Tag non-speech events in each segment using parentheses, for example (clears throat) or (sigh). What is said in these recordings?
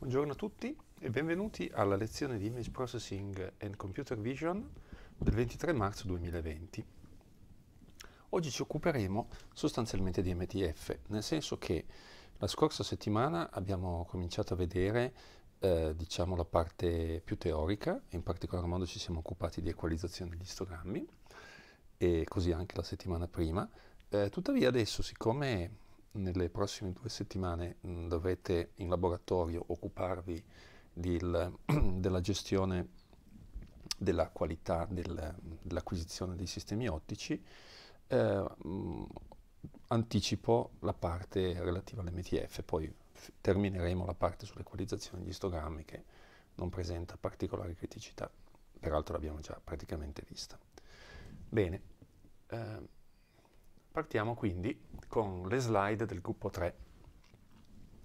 Buongiorno a tutti e benvenuti alla lezione di Image Processing and Computer Vision del 23 marzo 2020. Oggi ci occuperemo sostanzialmente di MTF, nel senso che la scorsa settimana abbiamo cominciato a vedere eh, diciamo la parte più teorica, in particolar modo ci siamo occupati di equalizzazione degli istogrammi e così anche la settimana prima. Eh, tuttavia adesso, siccome nelle prossime due settimane mh, mm, dovrete in laboratorio occuparvi del, (clears throat) della gestione della qualità del, dell'acquisizione dei sistemi ottici, eh, mh, mm, anticipo la parte relativa all'MTF, poi f- termineremo la parte sull'equalizzazione degli istogrammi che non presenta particolari criticità, peraltro l'abbiamo già praticamente vista. Bene. Eh, Partiamo quindi con le slide del gruppo 3,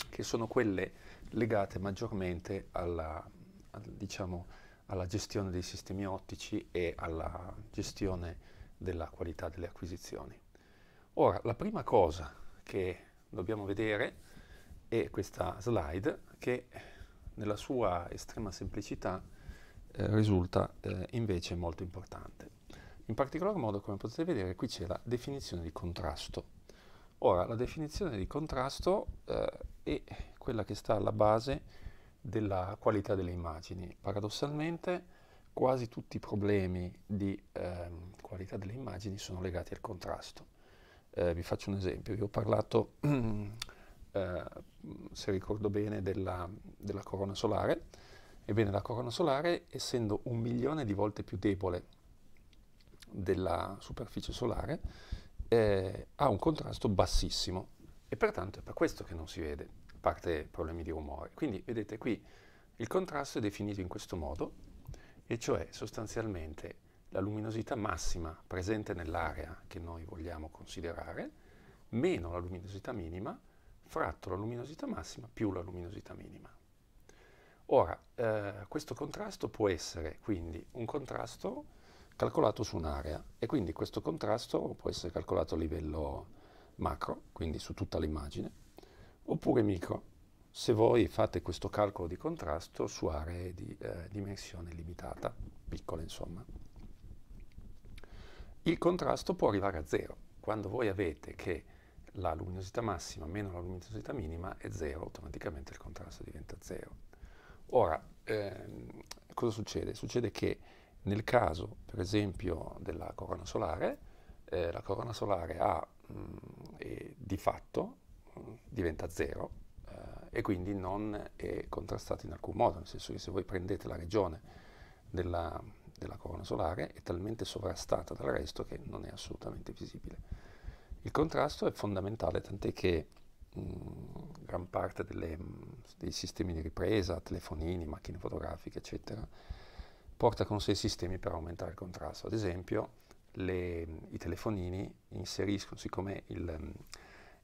che sono quelle legate maggiormente alla, diciamo, alla gestione dei sistemi ottici e alla gestione della qualità delle acquisizioni. Ora, la prima cosa che dobbiamo vedere è questa slide che nella sua estrema semplicità eh, risulta eh, invece molto importante. In particolar modo, come potete vedere, qui c'è la definizione di contrasto. Ora, la definizione di contrasto eh, è quella che sta alla base della qualità delle immagini. Paradossalmente, quasi tutti i problemi di eh, qualità delle immagini sono legati al contrasto. Eh, vi faccio un esempio, vi ho parlato, (clears throat) eh, se ricordo bene, della, della corona solare. Ebbene, la corona solare, essendo un milione di volte più debole della superficie solare eh, ha un contrasto bassissimo e pertanto è per questo che non si vede, a parte problemi di rumore. Quindi vedete qui il contrasto è definito in questo modo, e cioè sostanzialmente la luminosità massima presente nell'area che noi vogliamo considerare, meno la luminosità minima, fratto la luminosità massima più la luminosità minima. Ora, eh, questo contrasto può essere quindi un contrasto calcolato su un'area e quindi questo contrasto può essere calcolato a livello macro, quindi su tutta l'immagine, oppure micro, se voi fate questo calcolo di contrasto su aree di eh, dimensione limitata, piccole insomma. Il contrasto può arrivare a zero, quando voi avete che la luminosità massima meno la luminosità minima è zero, automaticamente il contrasto diventa zero. Ora, ehm, cosa succede? Succede che nel caso, per esempio, della corona solare, eh, la corona solare ha, mh, mm, di fatto mh, mm, diventa zero eh, e quindi non è contrastata in alcun modo, nel senso che se voi prendete la regione della, della corona solare è talmente sovrastata dal resto che non è assolutamente visibile. Il contrasto è fondamentale, tant'è che mh, mm, gran parte delle, dei sistemi di ripresa, telefonini, macchine fotografiche, eccetera, porta con sé i sistemi per aumentare il contrasto. Ad esempio, le, i telefonini inseriscono, siccome il,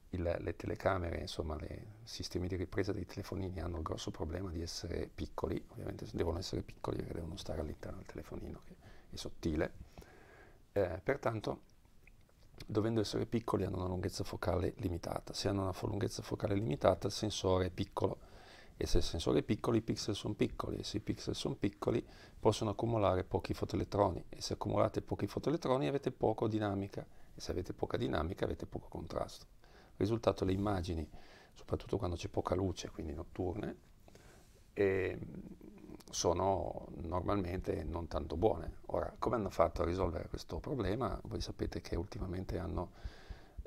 il, le telecamere, insomma, i sistemi di ripresa dei telefonini hanno il grosso problema di essere piccoli, ovviamente devono essere piccoli perché devono stare all'interno del telefonino che è sottile, eh, pertanto dovendo essere piccoli hanno una lunghezza focale limitata, se hanno una lunghezza focale limitata il sensore è piccolo, e se il sensore è piccolo i pixel sono piccoli e se i pixel sono piccoli possono accumulare pochi fotoelettroni e se accumulate pochi fotoelettroni avete poco dinamica e se avete poca dinamica avete poco contrasto. Risultato le immagini, soprattutto quando c'è poca luce, quindi notturne, ehm, sono normalmente non tanto buone. Ora, come hanno fatto a risolvere questo problema? Voi sapete che ultimamente hanno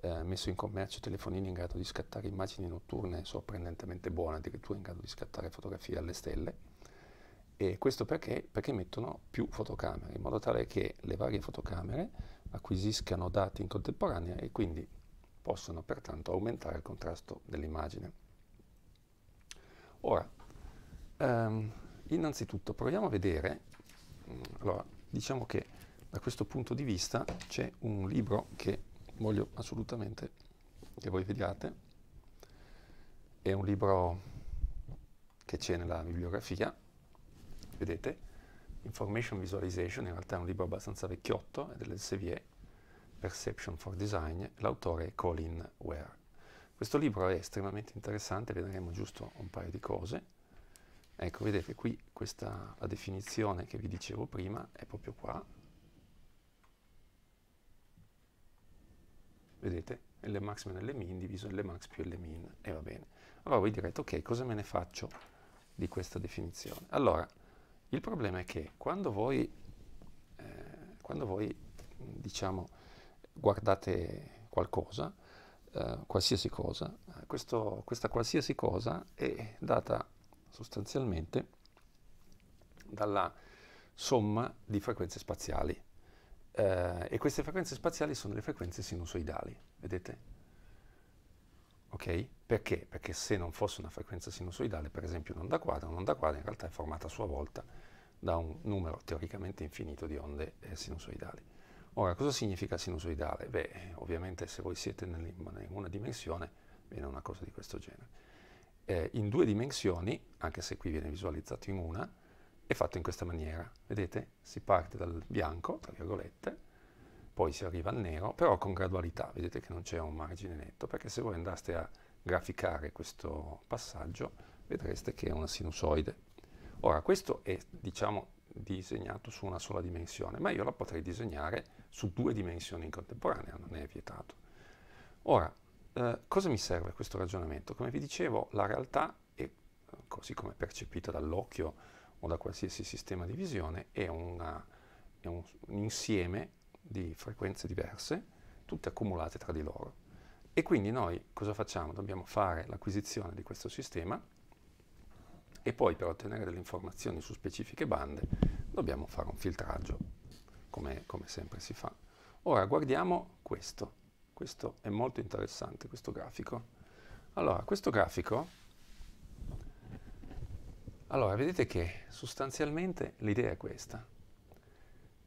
eh, messo in commercio telefonini in grado di scattare immagini notturne sorprendentemente buone, addirittura in grado di scattare fotografie alle stelle. E questo perché? Perché mettono più fotocamere, in modo tale che le varie fotocamere acquisiscano dati in contemporanea e quindi possono pertanto aumentare il contrasto dell'immagine. Ora, um, innanzitutto proviamo a vedere, mm, allora, diciamo che da questo punto di vista c'è un libro che voglio assolutamente che voi vediate. È un libro che c'è nella bibliografia, vedete, Information Visualization, in realtà è un libro abbastanza vecchiotto, è dell'Elsevier, Perception for Design, l'autore è Colin Ware. Questo libro è estremamente interessante, vedremo giusto un paio di cose. Ecco, vedete qui questa, la definizione che vi dicevo prima è proprio qua, vedete, L max meno L min diviso L max più L min, e va bene. Allora voi direte, ok, cosa me ne faccio di questa definizione? Allora, il problema è che quando voi, eh, quando voi diciamo, guardate qualcosa, eh, qualsiasi cosa, eh, questo, questa qualsiasi cosa è data sostanzialmente dalla somma di frequenze spaziali. Eh, e queste frequenze spaziali sono le frequenze sinusoidali, vedete? Ok? Perché? Perché se non fosse una frequenza sinusoidale, per esempio un'onda quadra, un'onda quadra in realtà è formata a sua volta da un numero teoricamente infinito di onde eh, sinusoidali. Ora, cosa significa sinusoidale? Beh, ovviamente se voi siete in una dimensione viene una cosa di questo genere. Eh, in due dimensioni, anche se qui viene visualizzato in una, è fatto in questa maniera. Vedete? Si parte dal bianco, tra virgolette, poi si arriva al nero, però con gradualità. Vedete che non c'è un margine netto, perché se voi andaste a graficare questo passaggio, vedreste che è una sinusoide. Ora, questo è, diciamo, disegnato su una sola dimensione, ma io la potrei disegnare su due dimensioni in contemporanea, non è vietato. Ora, eh, cosa mi serve questo ragionamento? Come vi dicevo, la realtà è, eh, così come percepita dall'occhio, o da qualsiasi sistema di visione è, una, è un, un insieme di frequenze diverse, tutte accumulate tra di loro. E quindi noi cosa facciamo? Dobbiamo fare l'acquisizione di questo sistema e poi per ottenere delle informazioni su specifiche bande dobbiamo fare un filtraggio, come, come sempre si fa. Ora guardiamo questo, questo è molto interessante, questo grafico. Allora, questo grafico allora, vedete che sostanzialmente l'idea è questa.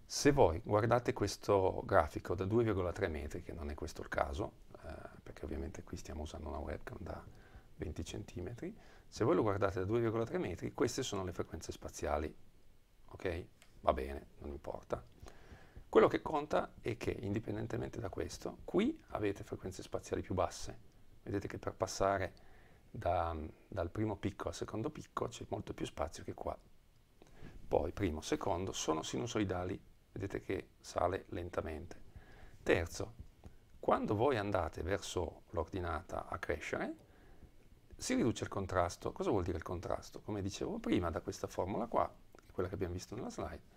Se voi guardate questo grafico da 2,3 metri, che non è questo il caso, eh, perché ovviamente qui stiamo usando una webcam da 20 cm, se voi lo guardate da 2,3 metri, queste sono le frequenze spaziali, ok? Va bene, non importa. Quello che conta è che, indipendentemente da questo, qui avete frequenze spaziali più basse. Vedete che per passare da, dal primo picco al secondo picco c'è molto più spazio che qua. Poi primo, secondo sono sinusoidali, vedete che sale lentamente. Terzo, quando voi andate verso l'ordinata a crescere, si riduce il contrasto. Cosa vuol dire il contrasto? Come dicevo prima, da questa formula qua, quella che abbiamo visto nella slide,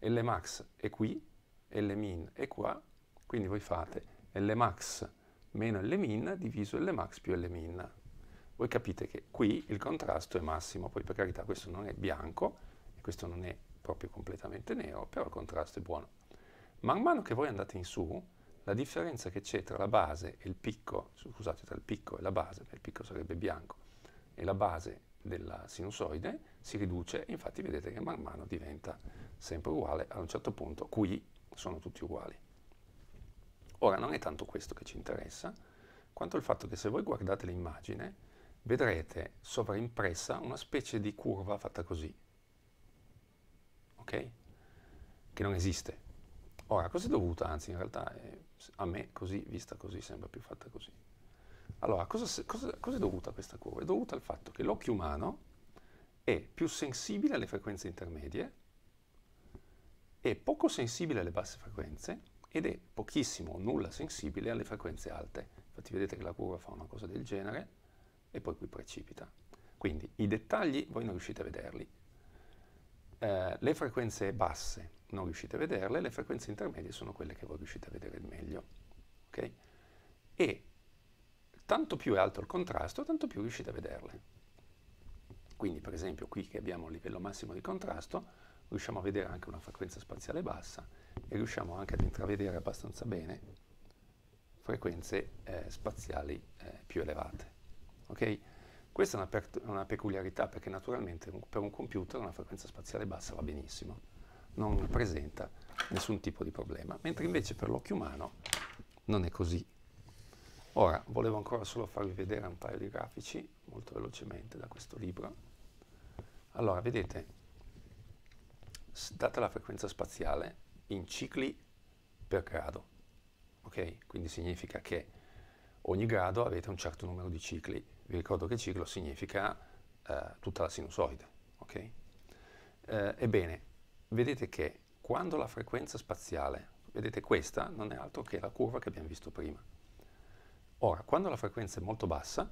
Lmax è qui, Lmin è qua, quindi voi fate Lmax meno Lmin diviso Lmax più Lmin voi capite che qui il contrasto è massimo, poi per carità questo non è bianco e questo non è proprio completamente nero, però il contrasto è buono. Man mano che voi andate in su, la differenza che c'è tra la base e il picco, scusate, tra il picco e la base, perché il picco sarebbe bianco, e la base della sinusoide si riduce, infatti vedete che man mano diventa sempre uguale, a un certo punto qui sono tutti uguali. Ora non è tanto questo che ci interessa, quanto il fatto che se voi guardate l'immagine vedrete sovraimpressa una specie di curva fatta così, ok? Che non esiste. Ora, cosa è dovuta? Anzi, in realtà è, a me così, vista così, sembra più fatta così. Allora, cosa, cosa, cosa è dovuta questa curva? È dovuta al fatto che l'occhio umano è più sensibile alle frequenze intermedie, è poco sensibile alle basse frequenze ed è pochissimo o nulla sensibile alle frequenze alte. Infatti vedete che la curva fa una cosa del genere, e poi qui precipita. Quindi i dettagli voi non riuscite a vederli, eh, le frequenze basse non riuscite a vederle, le frequenze intermedie sono quelle che voi riuscite a vedere meglio. Okay? E tanto più è alto il contrasto, tanto più riuscite a vederle. Quindi per esempio qui che abbiamo il livello massimo di contrasto, riusciamo a vedere anche una frequenza spaziale bassa e riusciamo anche ad intravedere abbastanza bene frequenze eh, spaziali eh, più elevate. Okay? Questa è una, pe- una, peculiarità perché naturalmente un, per un computer una frequenza spaziale bassa va benissimo, non presenta nessun tipo di problema, mentre invece per l'occhio umano non è così. Ora, volevo ancora solo farvi vedere un paio di grafici, molto velocemente, da questo libro. Allora, vedete, data la frequenza spaziale, in cicli per grado, ok? Quindi significa che ogni grado avete un certo numero di cicli vi ricordo che ciclo significa eh, tutta la sinusoide, ok? Eh, ebbene, vedete che quando la frequenza spaziale, vedete questa, non è altro che la curva che abbiamo visto prima. Ora, quando la frequenza è molto bassa,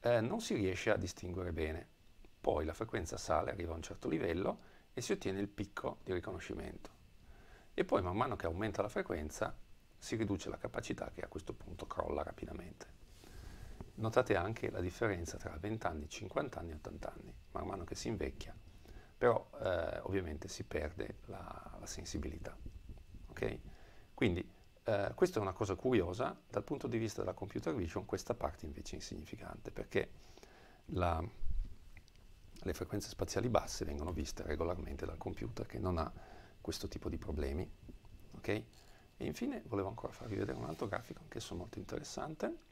eh, non si riesce a distinguere bene. Poi la frequenza sale, arriva a un certo livello e si ottiene il picco di riconoscimento. E poi man mano che aumenta la frequenza si riduce la capacità che a questo punto crolla rapidamente. Notate anche la differenza tra 20 anni, 50 anni e 80 anni, man mano che si invecchia, però eh, ovviamente si perde la, la sensibilità. Okay? Quindi eh, questa è una cosa curiosa, dal punto di vista della computer vision questa parte invece è insignificante perché la, le frequenze spaziali basse vengono viste regolarmente dal computer che non ha questo tipo di problemi. Okay? E infine volevo ancora farvi vedere un altro grafico, anch'esso molto interessante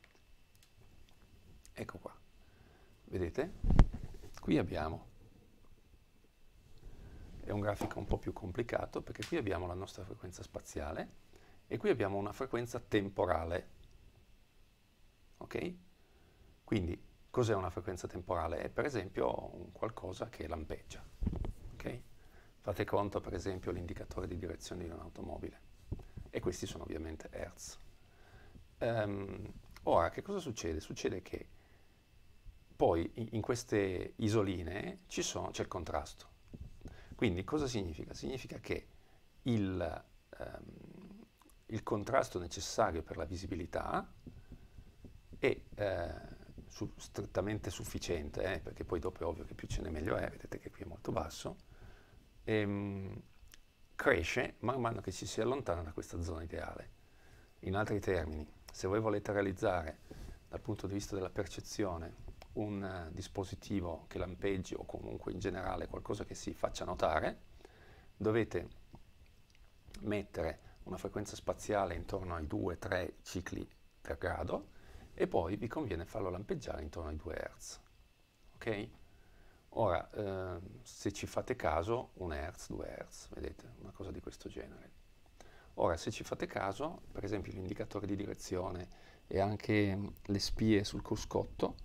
Ecco qua. Vedete? Qui abbiamo, è un grafico un po' più complicato perché qui abbiamo la nostra frequenza spaziale e qui abbiamo una frequenza temporale. Ok? Quindi cos'è una frequenza temporale? È per esempio un qualcosa che lampeggia. Okay? Fate conto per esempio l'indicatore di direzione di un'automobile e questi sono ovviamente Hertz. Um, ora, che cosa succede? Succede che poi in queste isoline sono, c'è il contrasto. Quindi cosa significa? Significa che il, ehm, il contrasto necessario per la visibilità è eh, su, strettamente sufficiente, eh, perché poi dopo è ovvio che più ce n'è meglio è, vedete che qui è molto basso, ehm, cresce man mano che ci si allontana da questa zona ideale. In altri termini, se voi volete realizzare dal punto di vista della percezione un eh, dispositivo che lampeggi o comunque in generale qualcosa che si faccia notare, dovete mettere una frequenza spaziale intorno ai 2-3 cicli per grado e poi vi conviene farlo lampeggiare intorno ai 2 Hz. Ok? Ora, eh, se ci fate caso, 1 Hz, 2 Hz, vedete, una cosa di questo genere. Ora, se ci fate caso, per esempio l'indicatore di direzione e anche le spie sul cruscotto,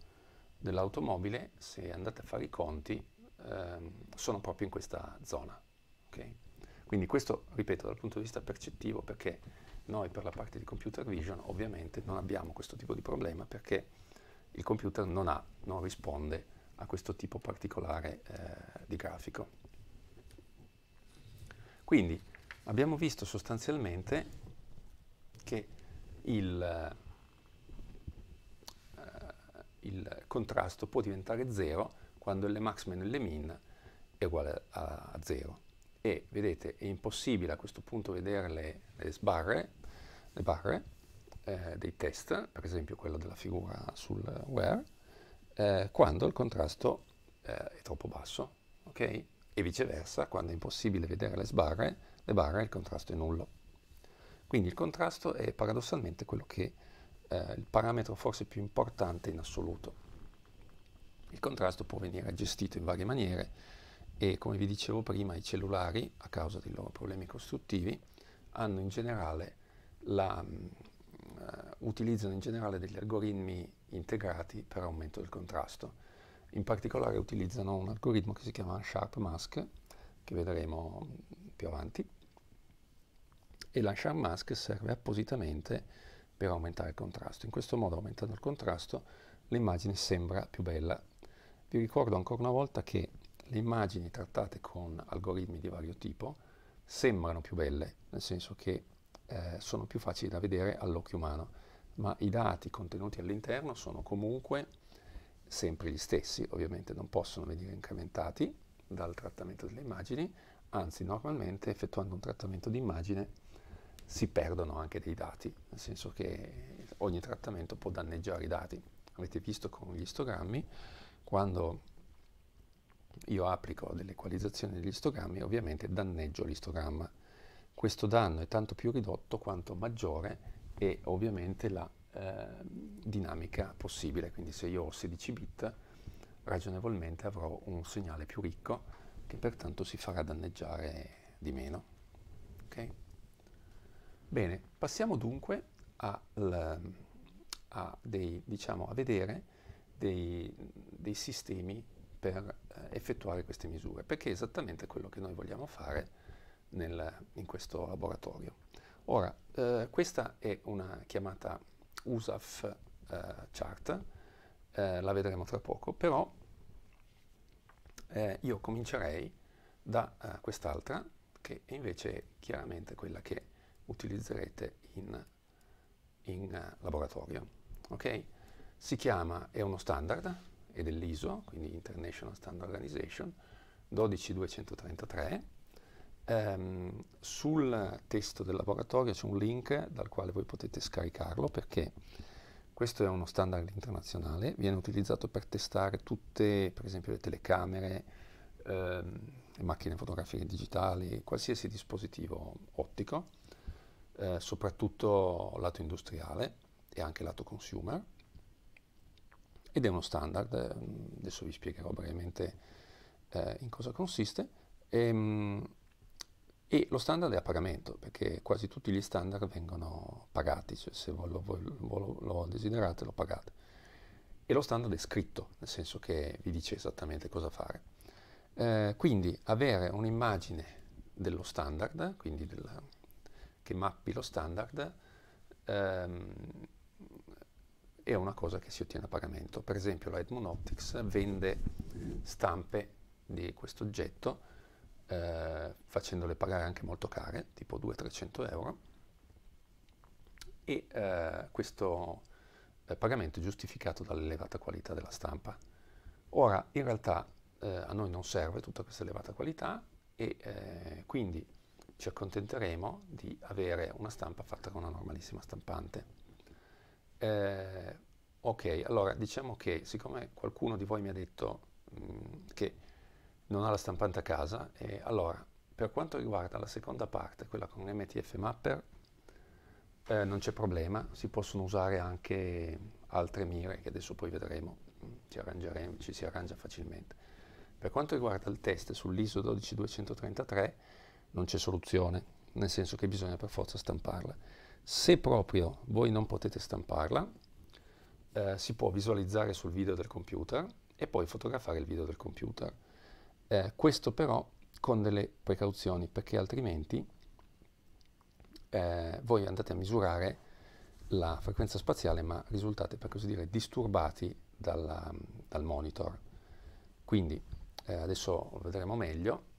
dell'automobile, se andate a fare i conti, ehm, sono proprio in questa zona. Okay? Quindi questo, ripeto, dal punto di vista percettivo, perché noi per la parte di computer vision ovviamente non abbiamo questo tipo di problema perché il computer non, ha, non risponde a questo tipo particolare eh, di grafico. Quindi abbiamo visto sostanzialmente che il il contrasto può diventare zero quando le meno le è uguale a, a zero. E vedete, è impossibile a questo punto vedere le, le sbarre, le barre eh, dei test, per esempio quello della figura sul where, eh, quando il contrasto eh, è troppo basso, ok? E viceversa, quando è impossibile vedere le sbarre, le barre, il contrasto è nullo. Quindi il contrasto è paradossalmente quello che eh, il parametro forse più importante in assoluto. Il contrasto può venire gestito in varie maniere e come vi dicevo prima i cellulari, a causa dei loro problemi costruttivi, hanno in generale la, uh, utilizzano in generale degli algoritmi integrati per aumento del contrasto. In particolare utilizzano un algoritmo che si chiama Sharp Mask, che vedremo più avanti, e la Sharp Mask serve appositamente per aumentare il contrasto. In questo modo, aumentando il contrasto, l'immagine sembra più bella. Vi ricordo ancora una volta che le immagini trattate con algoritmi di vario tipo sembrano più belle, nel senso che eh, sono più facili da vedere all'occhio umano, ma i dati contenuti all'interno sono comunque sempre gli stessi, ovviamente non possono venire incrementati dal trattamento delle immagini, anzi normalmente effettuando un trattamento di immagine si perdono anche dei dati, nel senso che ogni trattamento può danneggiare i dati. Avete visto con gli istogrammi, quando io applico delle equalizzazioni degli istogrammi, ovviamente danneggio l'istogramma. Questo danno è tanto più ridotto quanto maggiore è ovviamente la eh, dinamica possibile, quindi se io ho 16 bit ragionevolmente avrò un segnale più ricco che pertanto si farà danneggiare di meno. Okay? Bene, passiamo dunque a, a, dei, diciamo, a vedere dei, dei, sistemi per eh, effettuare queste misure, perché è esattamente quello che noi vogliamo fare nel, in questo laboratorio. Ora, eh, questa è una chiamata USAF eh, chart, eh, la vedremo tra poco, però eh, io comincerei da eh, quest'altra, che invece è chiaramente quella che è utilizzerete in, in eh, laboratorio. Okay? Si chiama, è uno standard, è dell'ISO, quindi International Standard Organization, 12233. Um, ehm, sul testo del laboratorio c'è un link dal quale voi potete scaricarlo perché questo è uno standard internazionale, viene utilizzato per testare tutte, per esempio, le telecamere, ehm, le macchine fotografiche digitali, qualsiasi dispositivo ottico eh, soprattutto lato industriale e anche lato consumer ed è uno standard, eh, adesso vi spiegherò brevemente eh, in cosa consiste, e, ehm, e, lo standard è a pagamento perché quasi tutti gli standard vengono pagati, cioè se voi lo, voi lo, lo desiderate lo pagate. E lo standard è scritto, nel senso che vi dice esattamente cosa fare. Eh, quindi avere un'immagine dello standard, quindi del, che mappi lo standard ehm, è una cosa che si ottiene a pagamento. Per esempio la Edmund Optics vende stampe di questo oggetto eh, facendole pagare anche molto care, tipo 200-300 euro, e eh, questo eh, pagamento è giustificato dall'elevata qualità della stampa. Ora, in realtà eh, a noi non serve tutta questa elevata qualità e eh, quindi ci accontenteremo di avere una stampa fatta con una normalissima stampante. Eh, ok, allora diciamo che siccome qualcuno di voi mi ha detto mh, mm, che non ha la stampante a casa, eh, allora per quanto riguarda la seconda parte, quella con MTF Mapper, eh, non c'è problema, si possono usare anche altre mire che adesso poi vedremo, mm, ci, ci si arrangia facilmente. Per quanto riguarda il test sull'ISO 12233, non c'è soluzione, nel senso che bisogna per forza stamparla. Se proprio voi non potete stamparla, eh, si può visualizzare sul video del computer e poi fotografare il video del computer. Eh, questo però con delle precauzioni, perché altrimenti eh, voi andate a misurare la frequenza spaziale, ma risultate, per così dire, disturbati dalla, dal monitor. Quindi eh, adesso vedremo meglio.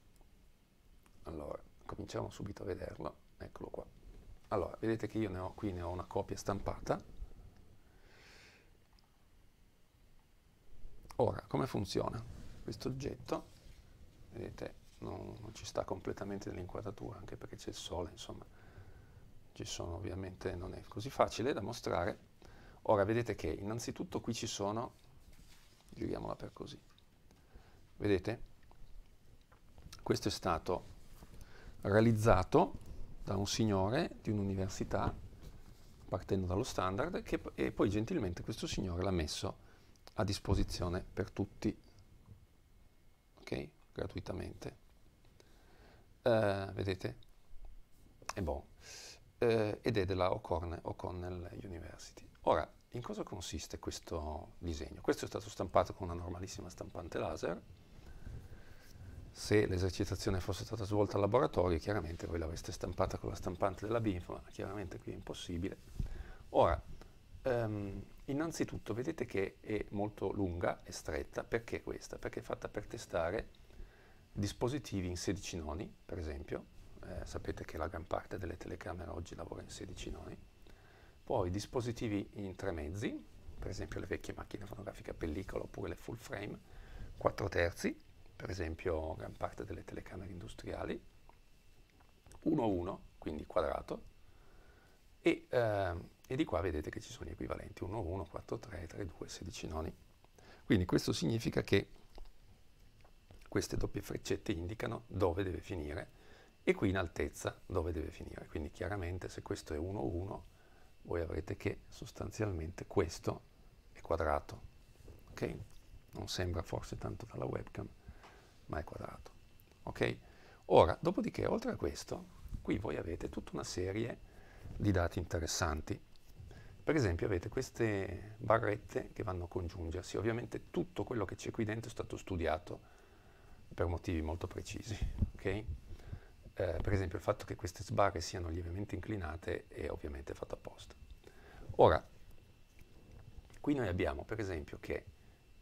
Allora, cominciamo subito a vederlo. Eccolo qua. Allora, vedete che io ne ho qui ne ho una copia stampata. Ora, come funziona? Questo oggetto, vedete, non, non ci sta completamente nell'inquadratura, anche perché c'è il sole, insomma, ci sono ovviamente, non è così facile da mostrare. Ora, vedete che innanzitutto qui ci sono, giriamola per così, vedete, questo è stato realizzato da un signore di un'università, partendo dallo standard, che, e poi gentilmente questo signore l'ha messo a disposizione per tutti, ok? Gratuitamente. Uh, vedete? È buono. Uh, eh, ed è della O'Connell University. Ora, in cosa consiste questo disegno? Questo è stato stampato con una normalissima stampante laser, se l'esercitazione fosse stata svolta al laboratorio, chiaramente voi l'avreste stampata con la stampante della BIF, ma chiaramente qui è impossibile. Ora, um, innanzitutto vedete che è molto lunga e stretta, perché questa? Perché è fatta per testare dispositivi in 16 noni, per esempio, eh, sapete che la gran parte delle telecamere oggi lavora in 16 noni, poi dispositivi in tre mezzi, per esempio le vecchie macchine fotografiche a pellicola oppure le full frame, 4 terzi, per esempio gran parte delle telecamere industriali, 1 a 1, quindi quadrato, e, eh, e, di qua vedete che ci sono gli equivalenti 1 a 1, 4 a 3, 3 a 2, 16 noni. Quindi questo significa che queste doppie freccette indicano dove deve finire e qui in altezza dove deve finire. Quindi chiaramente se questo è 1 a 1 voi avrete che sostanzialmente questo è quadrato. Ok? Non sembra forse tanto dalla webcam, ma è quadrato. Okay? Ora, dopodiché, oltre a questo, qui voi avete tutta una serie di dati interessanti. Per esempio avete queste barrette che vanno a congiungersi. Ovviamente tutto quello che c'è qui dentro è stato studiato per motivi molto precisi. Okay? Eh, per esempio il fatto che queste sbarre siano lievemente inclinate è ovviamente fatto apposta. Ora, qui noi abbiamo per esempio che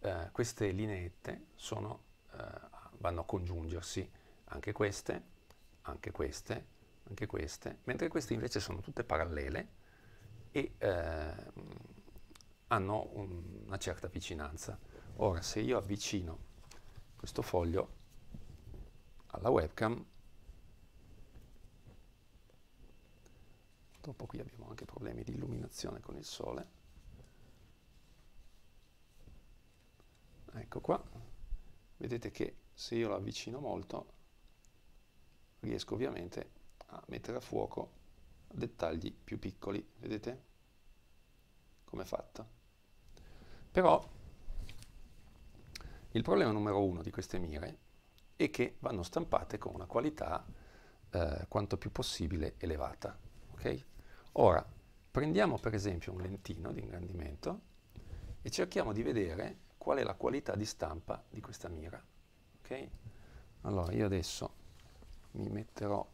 eh, queste lineette sono eh, vanno a congiungersi anche queste, anche queste, anche queste, mentre queste invece sono tutte parallele e eh, hanno un, una certa vicinanza. Ora, se io avvicino questo foglio alla webcam, dopo qui abbiamo anche problemi di illuminazione con il sole, ecco qua, vedete che se io la avvicino molto riesco ovviamente a mettere a fuoco dettagli più piccoli, vedete come è fatto Però il problema numero uno di queste mire è che vanno stampate con una qualità eh, quanto più possibile elevata. Okay? Ora, prendiamo per esempio un lentino di ingrandimento e cerchiamo di vedere qual è la qualità di stampa di questa mira allora io adesso mi metterò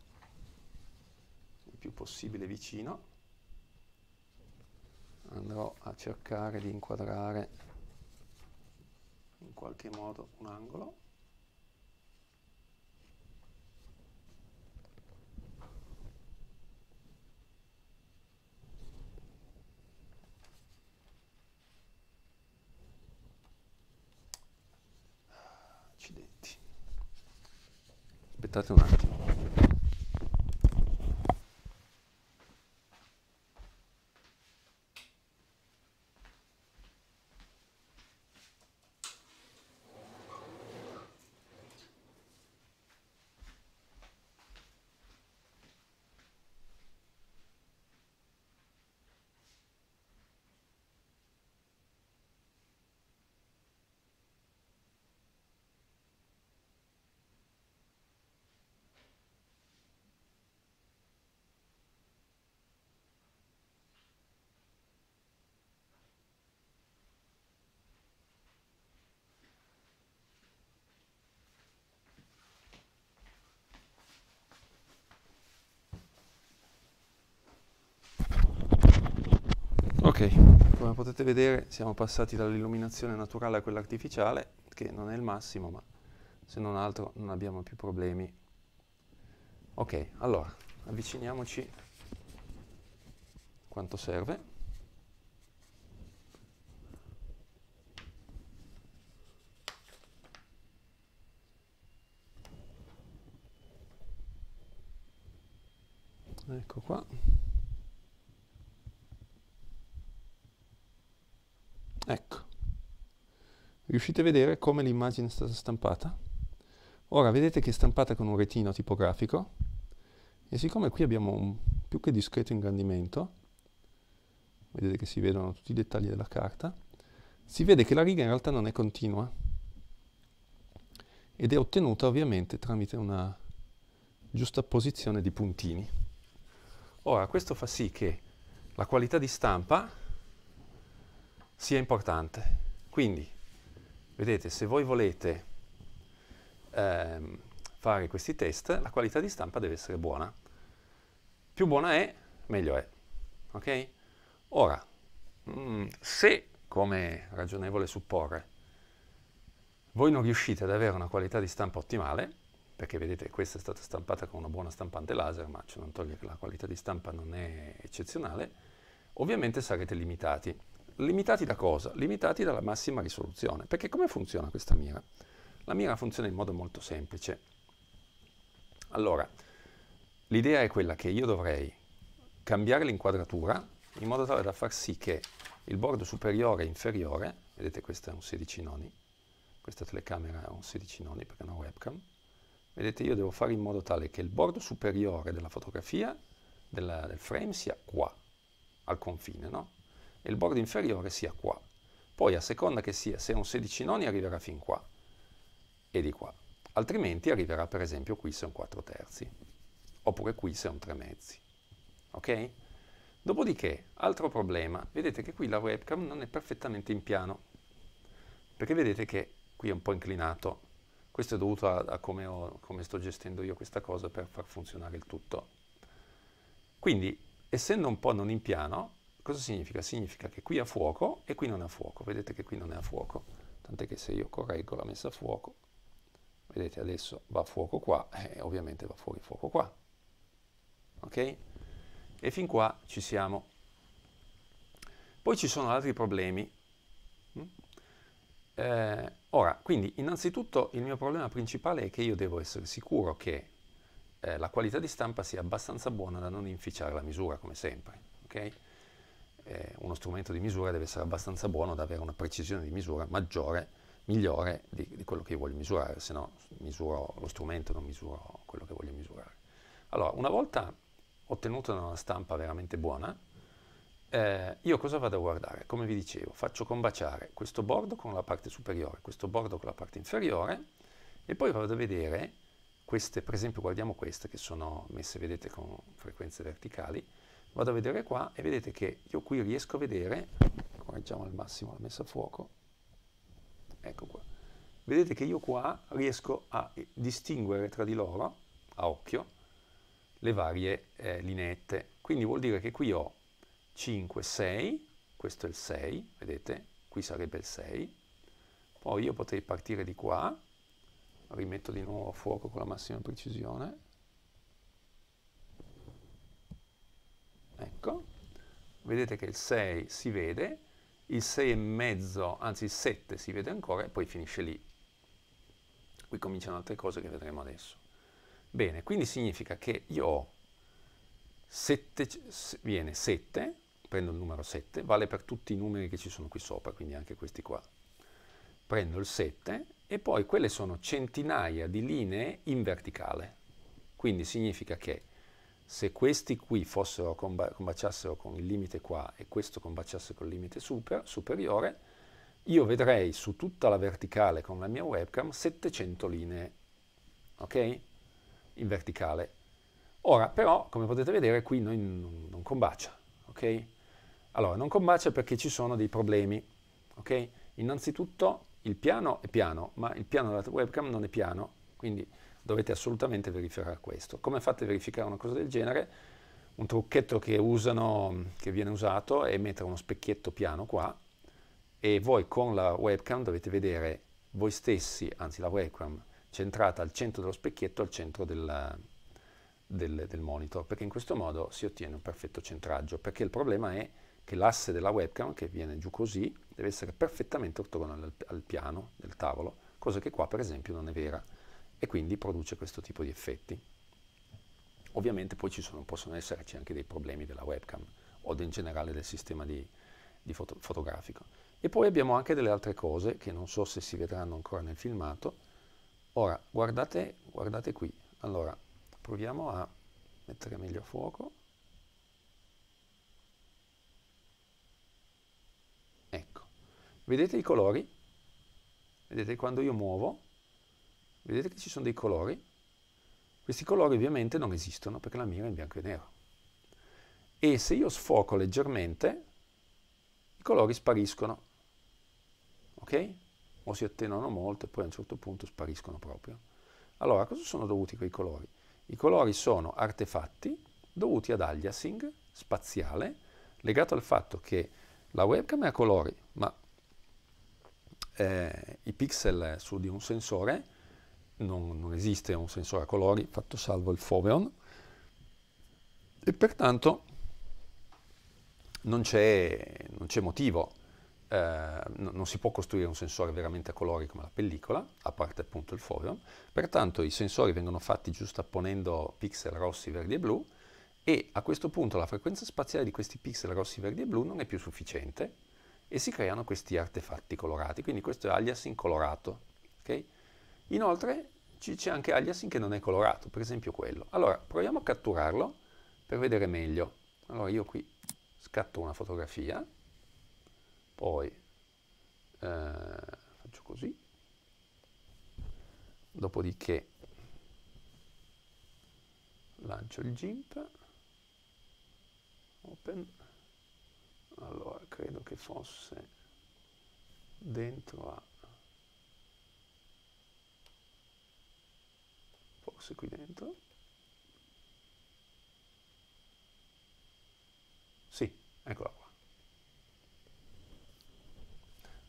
il più possibile vicino andrò a cercare di inquadrare in qualche modo un angolo Espetacular. come potete vedere siamo passati dall'illuminazione naturale a quella artificiale, che non è il massimo, ma se non altro non abbiamo più problemi. Ok, allora, avviciniamoci quanto serve. Ecco qua. Ecco. Riuscite a vedere come l'immagine è stata stampata? Ora vedete che è stampata con un retino tipografico e siccome qui abbiamo un più che discreto ingrandimento, vedete che si vedono tutti i dettagli della carta, si vede che la riga in realtà non è continua ed è ottenuta ovviamente tramite una giusta posizione di puntini. Ora questo fa sì che la qualità di stampa sia importante. Quindi, vedete, se voi volete ehm, fare questi test, la qualità di stampa deve essere buona. Più buona è, meglio è. Ok? Ora, mh, mm, se, come ragionevole supporre, voi non riuscite ad avere una qualità di stampa ottimale, perché vedete questa è stata stampata con una buona stampante laser, ma ciò non toglie che la qualità di stampa non è eccezionale, ovviamente sarete limitati. Limitati da cosa? Limitati dalla massima risoluzione. Perché come funziona questa mira? La mira funziona in modo molto semplice. Allora, l'idea è quella che io dovrei cambiare l'inquadratura in modo tale da far sì che il bordo superiore e inferiore, vedete questo è un 16 noni, questa telecamera è un 16 noni perché è una webcam, vedete io devo fare in modo tale che il bordo superiore della fotografia, della, del frame, sia qua, al confine, no? e il bordo inferiore sia qua. Poi a seconda che sia, se è un 16 noni arriverà fin qua e di qua, altrimenti arriverà per esempio qui se è un 4 terzi, oppure qui se è un 3 mezzi. Ok? Dopodiché, altro problema, vedete che qui la webcam non è perfettamente in piano, perché vedete che qui è un po' inclinato. Questo è dovuto a, a come, ho, come sto gestendo io questa cosa per far funzionare il tutto. Quindi, essendo un po' non in piano, Cosa significa? Significa che qui ha fuoco e qui non ha fuoco. Vedete che qui non è a fuoco. Tant'è che se io correggo la messa a fuoco, vedete adesso va a fuoco qua e eh, ovviamente va fuori fuoco qua. Ok? E fin qua ci siamo. Poi ci sono altri problemi. Mm? Eh, ora, quindi innanzitutto il mio problema principale è che io devo essere sicuro che eh, la qualità di stampa sia abbastanza buona da non inficiare la misura, come sempre. Okay? eh, uno strumento di misura deve essere abbastanza buono da avere una precisione di misura maggiore, migliore di, di quello che io voglio misurare, se no misuro lo strumento, non misuro quello che voglio misurare. Allora, una volta ottenuta una stampa veramente buona, eh, io cosa vado a guardare? Come vi dicevo, faccio combaciare questo bordo con la parte superiore, questo bordo con la parte inferiore e poi vado a vedere queste, per esempio guardiamo queste che sono messe, vedete, con frequenze verticali, vado a vedere qua e vedete che io qui riesco a vedere, correggiamo al massimo la messa a fuoco, ecco qua, vedete che io qua riesco a distinguere tra di loro, a occhio, le varie eh, lineette. Quindi vuol dire che qui ho 5, 6, questo è il 6, vedete? Qui sarebbe il 6. Poi io potrei partire di qua, rimetto di nuovo a fuoco con la massima precisione, vedete che il 6 si vede, il 6 e mezzo, anzi il 7 si vede ancora e poi finisce lì. Qui cominciano altre cose che vedremo adesso. Bene, quindi significa che io ho 7, viene 7, prendo il numero 7, vale per tutti i numeri che ci sono qui sopra, quindi anche questi qua. Prendo il 7 e poi quelle sono centinaia di linee in verticale. Quindi significa che se questi qui fossero, combaciassero con il limite qua e questo combaciasse con il limite super, superiore, io vedrei su tutta la verticale con la mia webcam 700 linee, ok? In verticale. Ora però, come potete vedere, qui noi non combacia, ok? Allora, non combacia perché ci sono dei problemi, ok? Innanzitutto il piano è piano, ma il piano della webcam non è piano, quindi dovete assolutamente verificare questo. Come fate a verificare una cosa del genere? Un trucchetto che, usano, che viene usato è mettere uno specchietto piano qua e voi con la webcam dovete vedere voi stessi, anzi la webcam centrata al centro dello specchietto, al centro della, del, del, monitor, perché in questo modo si ottiene un perfetto centraggio, perché il problema è che l'asse della webcam, che viene giù così, deve essere perfettamente ortogonale al, al piano del tavolo, cosa che qua per esempio non è vera e quindi produce questo tipo di effetti. Ovviamente poi ci sono, possono esserci anche dei problemi della webcam o in generale del sistema di, di foto, fotografico. E poi abbiamo anche delle altre cose che non so se si vedranno ancora nel filmato. Ora, guardate, guardate qui. Allora, proviamo a mettere meglio a fuoco. Ecco, vedete i colori? Vedete quando io muovo Vedete che ci sono dei colori? Questi colori ovviamente non esistono perché la mira è in bianco e nero. E se io sfoco leggermente, i colori spariscono. Ok? O si attenuano molto e poi a un certo punto spariscono proprio. Allora, a cosa sono dovuti quei colori? I colori sono artefatti dovuti ad aliasing spaziale, legato al fatto che la webcam è a colori, ma eh, i pixel su di un sensore non, non esiste un sensore a colori, fatto salvo il foveon, e pertanto non c'è, non c'è motivo, eh, non si può costruire un sensore veramente a colori come la pellicola, a parte appunto il foveon, pertanto i sensori vengono fatti giusto apponendo pixel rossi, verdi e blu, e a questo punto la frequenza spaziale di questi pixel rossi, verdi e blu non è più sufficiente e si creano questi artefatti colorati, quindi questo è aliasing colorato. Okay? Inoltre c'è anche aliasing che non è colorato, per esempio quello. Allora, proviamo a catturarlo per vedere meglio. Allora io qui scatto una fotografia, poi eh, faccio così, dopodiché lancio il GIMP, open, allora credo che fosse dentro a fosse qui dentro. Sì, eccola qua.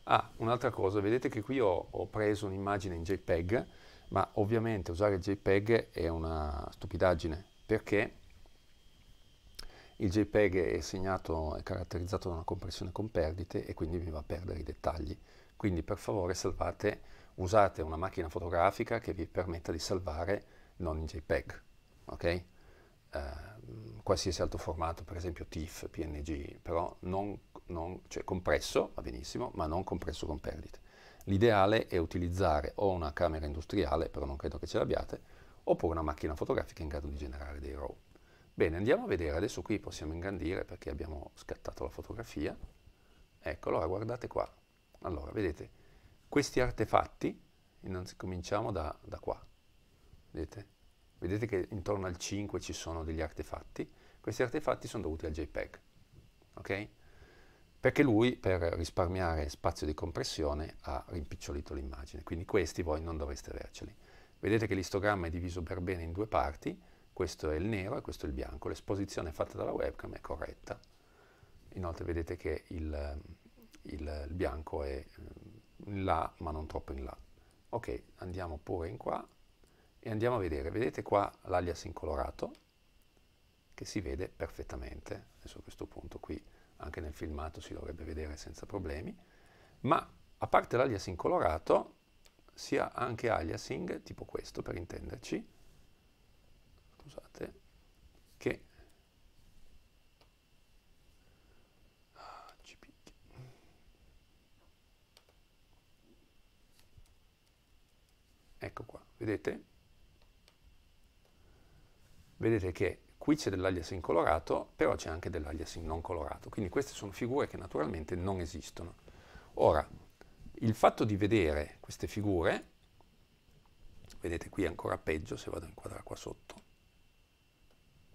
Ah, un'altra cosa, vedete che qui ho, ho preso un'immagine in JPEG, ma ovviamente usare il JPEG è una stupidaggine, perché il JPEG è segnato, è caratterizzato da una compressione con perdite e quindi mi va a perdere i dettagli. Quindi per favore salvate, usate una macchina fotografica che vi permetta di salvare non in JPEG, ok? Uh, qualsiasi altro formato, per esempio TIFF, PNG, però non, non, cioè compresso, va benissimo, ma non compresso con perdite. L'ideale è utilizzare o una camera industriale, però non credo che ce l'abbiate, oppure una macchina fotografica in grado di generare dei RAW. Bene, andiamo a vedere, adesso qui possiamo ingrandire perché abbiamo scattato la fotografia. Ecco, allora guardate qua. Allora, vedete, questi artefatti, innanzitutto cominciamo da, da qua, vedete? Vedete che intorno al 5 ci sono degli artefatti, questi artefatti sono dovuti al JPEG, ok? Perché lui, per risparmiare spazio di compressione, ha rimpicciolito l'immagine, quindi questi voi non dovreste averceli. Vedete che l'istogramma è diviso per bene in due parti, questo è il nero e questo è il bianco, l'esposizione fatta dalla webcam è corretta. Inoltre vedete che il, il, il bianco è mm, in là ma non troppo in là. Ok, andiamo pure in qua e andiamo a vedere. Vedete qua l'alias in colorato che si vede perfettamente, adesso a questo punto qui anche nel filmato si dovrebbe vedere senza problemi, ma a parte l'alias in colorato si ha anche aliasing tipo questo per intenderci, scusate, che ah, Ecco qua, vedete? vedete che qui c'è dell'alias in colorato, però c'è anche dell'alias in non colorato, quindi queste sono figure che naturalmente non esistono. Ora, il fatto di vedere queste figure, vedete qui è ancora peggio se vado a inquadrare qua sotto,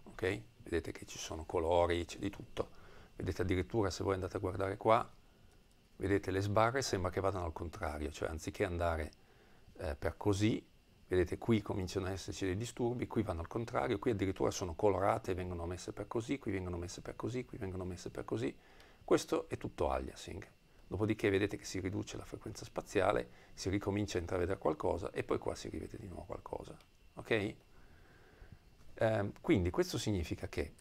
ok? Vedete che ci sono colori, c'è di tutto, vedete addirittura se voi andate a guardare qua, vedete le sbarre sembra che vadano al contrario, cioè anziché andare eh, per così, Vedete, qui cominciano ad esserci dei disturbi, qui vanno al contrario, qui addirittura sono colorate e vengono messe per così, qui vengono messe per così, qui vengono messe per così. Questo è tutto aliasing. Dopodiché vedete che si riduce la frequenza spaziale, si ricomincia a intravedere qualcosa e poi qua si rivede di nuovo qualcosa. Ok? Eh, quindi questo significa che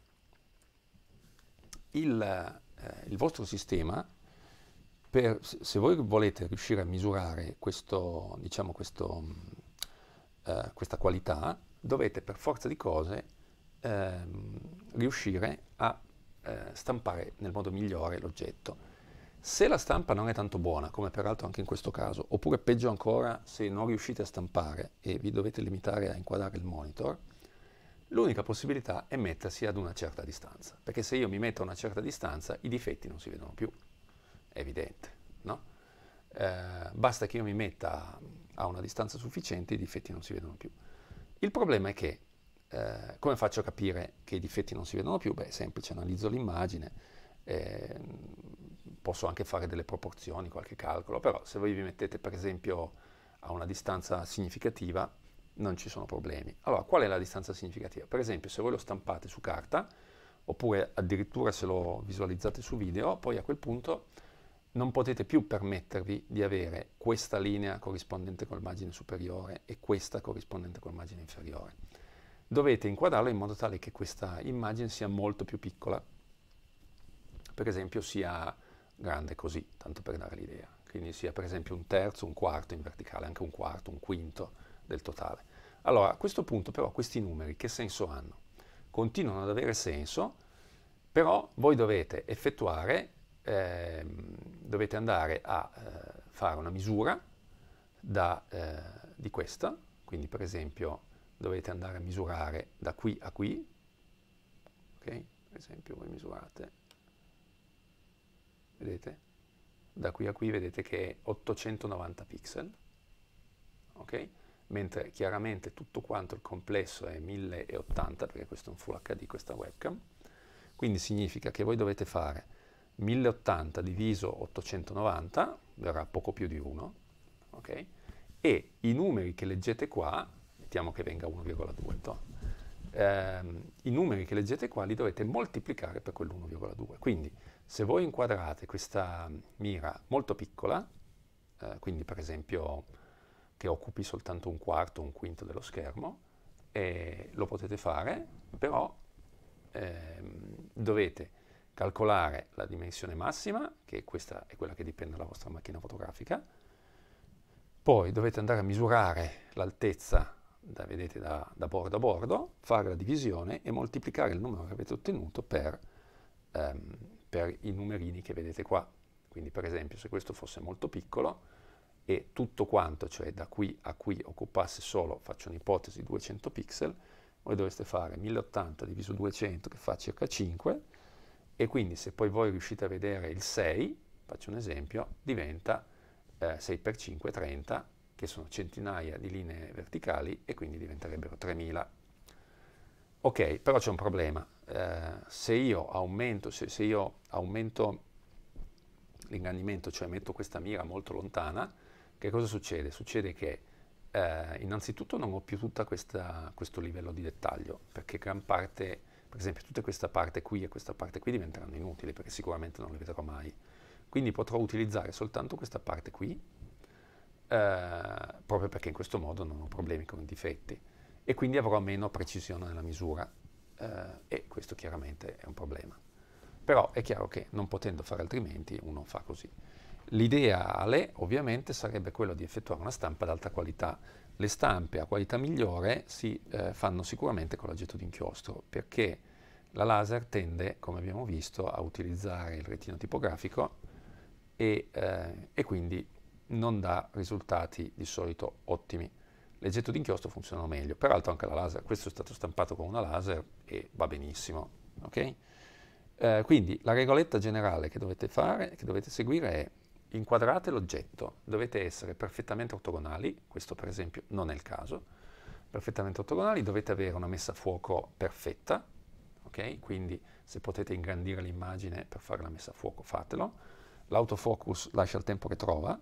il, eh, il vostro sistema per, se voi volete riuscire a misurare questo, diciamo, questo, eh, questa qualità, dovete per forza di cose ehm, riuscire a eh, stampare nel modo migliore l'oggetto. Se la stampa non è tanto buona, come peraltro anche in questo caso, oppure peggio ancora se non riuscite a stampare e vi dovete limitare a inquadrare il monitor, l'unica possibilità è mettersi ad una certa distanza, perché se io mi metto a una certa distanza i difetti non si vedono più, è evidente, no? eh, basta che io mi metta a una distanza sufficiente i difetti non si vedono più. Il problema è che eh, come faccio a capire che i difetti non si vedono più? Beh, è semplice, analizzo l'immagine, eh, posso anche fare delle proporzioni, qualche calcolo, però se voi vi mettete per esempio a una distanza significativa non ci sono problemi. Allora, qual è la distanza significativa? Per esempio, se voi lo stampate su carta, oppure addirittura se lo visualizzate su video, poi a quel punto non potete più permettervi di avere questa linea corrispondente col margine superiore e questa corrispondente col margine inferiore. Dovete inquadrarla in modo tale che questa immagine sia molto più piccola, per esempio sia grande così, tanto per dare l'idea, quindi sia per esempio un terzo, un quarto in verticale, anche un quarto, un quinto del totale. Allora, a questo punto però questi numeri che senso hanno? Continuano ad avere senso, però voi dovete effettuare eh, dovete andare a eh, fare una misura da, eh, di questa, quindi per esempio dovete andare a misurare da qui a qui, ok? Per esempio voi misurate, vedete? Da qui a qui vedete che è 890 pixel, ok? Mentre chiaramente tutto quanto il complesso è 1080, perché questo è un Full HD, questa webcam, quindi significa che voi dovete fare 1080 diviso 890 verrà poco più di 1, ok? e i numeri che leggete qua, mettiamo che venga 1,2, ehm, i numeri che leggete qua li dovete moltiplicare per quell'1,2. Quindi se voi inquadrate questa mira molto piccola, eh, quindi per esempio che occupi soltanto un quarto o un quinto dello schermo, eh, lo potete fare, però ehm, dovete calcolare la dimensione massima, che questa è quella che dipende dalla vostra macchina fotografica, poi dovete andare a misurare l'altezza, da, vedete, da, da, bordo a bordo, fare la divisione e moltiplicare il numero che avete ottenuto per, ehm, per i numerini che vedete qua. Quindi per esempio se questo fosse molto piccolo, e tutto quanto, cioè da qui a qui occupasse solo, faccio un'ipotesi, 200 pixel, voi dovreste fare 1080 diviso 200 che fa circa 5 e quindi se poi voi riuscite a vedere il 6, faccio un esempio, diventa eh, 6 x 5, 30, che sono centinaia di linee verticali e quindi diventerebbero 3000. Ok, però c'è un problema. Eh, se io aumento, se, se io aumento l'ingrandimento, cioè metto questa mira molto lontana, che cosa succede? Succede che eh, innanzitutto non ho più tutto questo livello di dettaglio, perché gran parte per esempio tutta questa parte qui e questa parte qui diventeranno inutili perché sicuramente non le vedrò mai. Quindi potrò utilizzare soltanto questa parte qui, eh, proprio perché in questo modo non ho problemi con i difetti e quindi avrò meno precisione nella misura eh, e questo chiaramente è un problema. Però è chiaro che non potendo fare altrimenti uno fa così. L'ideale ovviamente sarebbe quello di effettuare una stampa ad alta qualità le stampe a qualità migliore si eh, fanno sicuramente con l'aggetto d'inchiostro perché la laser tende, come abbiamo visto, a utilizzare il retino tipografico e, eh, e quindi non dà risultati di solito ottimi. L'aggetto d'inchiostro funziona meglio, peraltro anche la laser, questo è stato stampato con una laser e va benissimo. Okay? Eh, quindi la regoletta generale che dovete fare, che dovete seguire è inquadrate l'oggetto, dovete essere perfettamente ortogonali, questo per esempio non è il caso, perfettamente ortogonali, dovete avere una messa a fuoco perfetta, ok? Quindi se potete ingrandire l'immagine per fare la messa a fuoco fatelo, l'autofocus lascia il tempo che trova,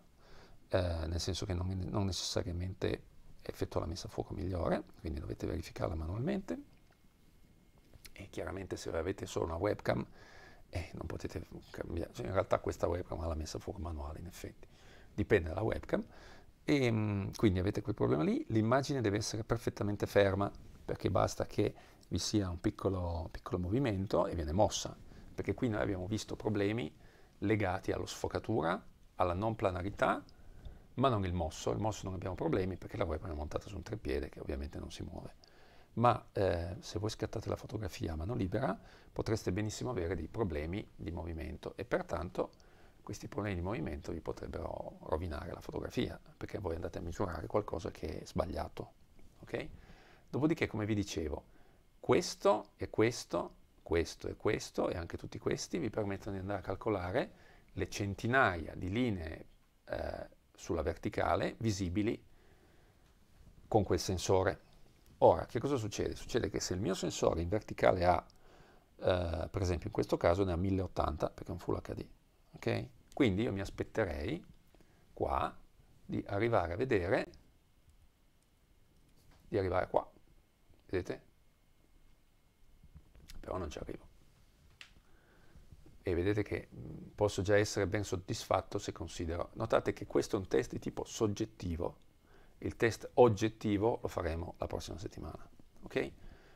eh, nel senso che non, non necessariamente effettua la messa a fuoco migliore, quindi dovete verificarla manualmente e chiaramente se avete solo una webcam eh, non potete cambiare, cioè, in realtà questa webcam ha la messa fuori manuale in effetti, dipende dalla webcam, e ehm, mh, quindi avete quel problema lì, l'immagine deve essere perfettamente ferma, perché basta che vi sia un piccolo, piccolo movimento e viene mossa, perché qui noi abbiamo visto problemi legati allo sfocatura, alla non planarità, ma non il mosso, il mosso non abbiamo problemi perché la webcam è montata su un treppiede che ovviamente non si muove ma eh, se voi scattate la fotografia a mano libera potreste benissimo avere dei problemi di movimento e pertanto questi problemi di movimento vi potrebbero rovinare la fotografia perché voi andate a misurare qualcosa che è sbagliato. Okay? Dopodiché, come vi dicevo, questo e questo, questo e questo e anche tutti questi vi permettono di andare a calcolare le centinaia di linee eh, sulla verticale visibili con quel sensore. Ora, che cosa succede? Succede che se il mio sensore in verticale ha, eh, per esempio in questo caso ne ha 1080 perché è un Full HD, ok? Quindi io mi aspetterei qua di arrivare a vedere, di arrivare qua, vedete? Però non ci arrivo. E vedete che mm, posso già essere ben soddisfatto se considero, notate che questo è un test di tipo soggettivo, il test oggettivo lo faremo la prossima settimana, ok?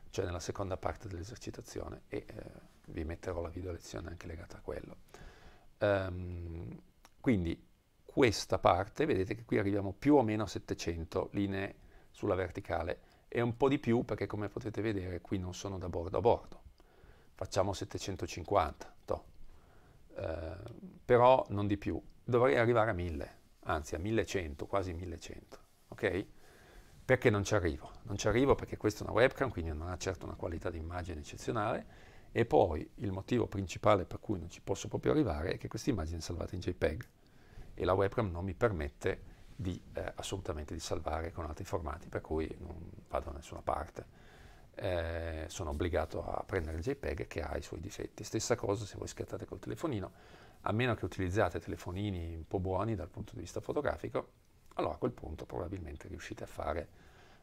Cioè nella seconda parte dell'esercitazione e eh, vi metterò la video lezione anche legata a quello. Um, quindi questa parte, vedete che qui arriviamo più o meno a 700 linee sulla verticale e un po' di più perché come potete vedere qui non sono da bordo a bordo. Facciamo 750, to. Uh, però non di più. Dovrei arrivare a 1000, anzi a 1100, quasi 1100 ok? Perché non ci arrivo? Non ci arrivo perché questa è una webcam, quindi non ha certo una qualità di immagine eccezionale e poi il motivo principale per cui non ci posso proprio arrivare è che questa immagine è salvata in JPEG e la webcam non mi permette di, eh, assolutamente di salvare con altri formati, per cui non vado da nessuna parte. Eh, sono obbligato a prendere il JPEG che ha i suoi difetti. Stessa cosa se voi scattate col telefonino, a meno che utilizzate telefonini un po' buoni dal punto di vista fotografico, allora a quel punto probabilmente riuscite a fare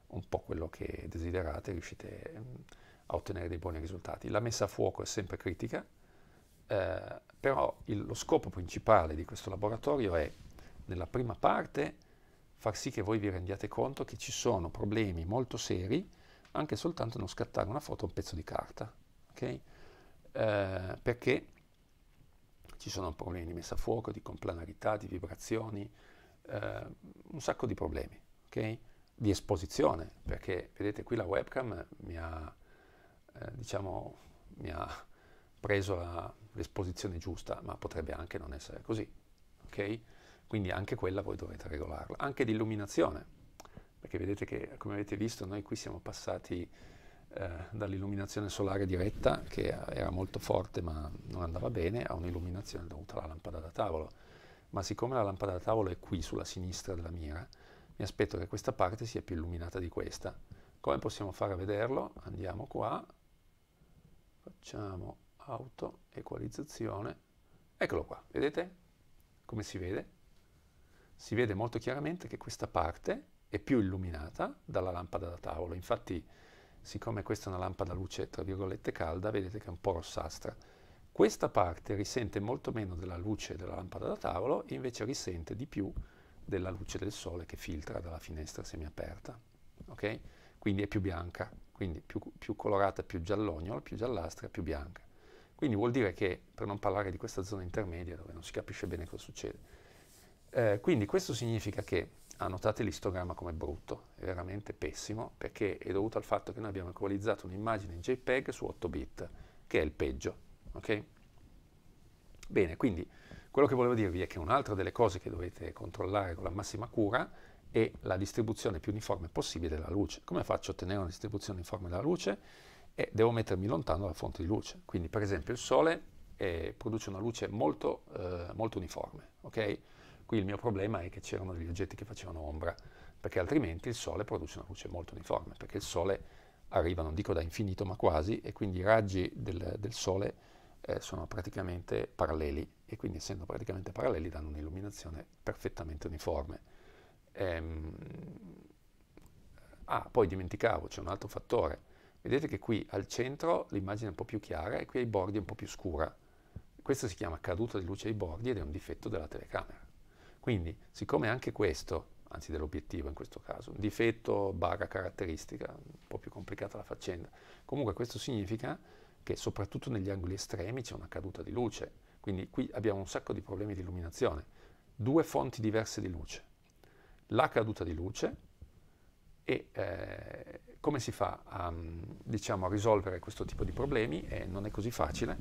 un po' quello che desiderate, riuscite mm, a ottenere dei buoni risultati. La messa a fuoco è sempre critica, eh, però il, lo scopo principale di questo laboratorio è, nella prima parte, far sì che voi vi rendiate conto che ci sono problemi molto seri anche soltanto non scattare una foto a un pezzo di carta, okay? eh, perché ci sono problemi di messa a fuoco, di complanarità, di vibrazioni, eh, un sacco di problemi, okay? di esposizione, perché vedete qui la webcam mi ha, eh, diciamo, mi ha preso la, l'esposizione giusta, ma potrebbe anche non essere così. Okay? Quindi anche quella voi dovete regolarla, anche di illuminazione, perché vedete che come avete visto noi qui siamo passati eh, dall'illuminazione solare diretta, che era molto forte ma non andava bene, a un'illuminazione dovuta alla lampada da tavolo ma siccome la lampada da tavolo è qui sulla sinistra della mira, mi aspetto che questa parte sia più illuminata di questa. Come possiamo fare a vederlo? Andiamo qua, facciamo auto equalizzazione, eccolo qua, vedete come si vede? Si vede molto chiaramente che questa parte è più illuminata dalla lampada da tavolo, infatti siccome questa è una lampada a luce tra virgolette calda, vedete che è un po' rossastra questa parte risente molto meno della luce della lampada da tavolo e invece risente di più della luce del sole che filtra dalla finestra semiaperta. Okay? Quindi è più bianca, quindi più, più colorata, più giallognola, più giallastra, più bianca. Quindi vuol dire che, per non parlare di questa zona intermedia dove non si capisce bene cosa succede, eh, quindi questo significa che, annotate ah, l'istogramma come brutto, è veramente pessimo, perché è dovuto al fatto che noi abbiamo equalizzato un'immagine in JPEG su 8 bit, che è il peggio, Ok? Bene, quindi quello che volevo dirvi è che un'altra delle cose che dovete controllare con la massima cura è la distribuzione più uniforme possibile della luce. Come faccio a ottenere una distribuzione uniforme della luce? Eh, devo mettermi lontano dalla fonte di luce. Quindi, per esempio, il sole eh, produce una luce molto, eh, molto uniforme, ok? Qui il mio problema è che c'erano degli oggetti che facevano ombra, perché altrimenti il sole produce una luce molto uniforme, perché il sole arriva, non dico da infinito, ma quasi, e quindi i raggi del, del sole eh, sono praticamente paralleli e quindi essendo praticamente paralleli danno un'illuminazione perfettamente uniforme. Ehm, ah, poi dimenticavo, c'è un altro fattore. Vedete che qui al centro l'immagine è un po' più chiara e qui ai bordi è un po' più scura. Questo si chiama caduta di luce ai bordi ed è un difetto della telecamera. Quindi, siccome anche questo, anzi dell'obiettivo in questo caso, un difetto barra caratteristica, un po' più complicata la faccenda, comunque questo significa che soprattutto negli angoli estremi c'è una caduta di luce, quindi qui abbiamo un sacco di problemi di illuminazione, due fonti diverse di luce, la caduta di luce e eh, come si fa a, mm, diciamo, a risolvere questo tipo di problemi? Eh, non è così facile,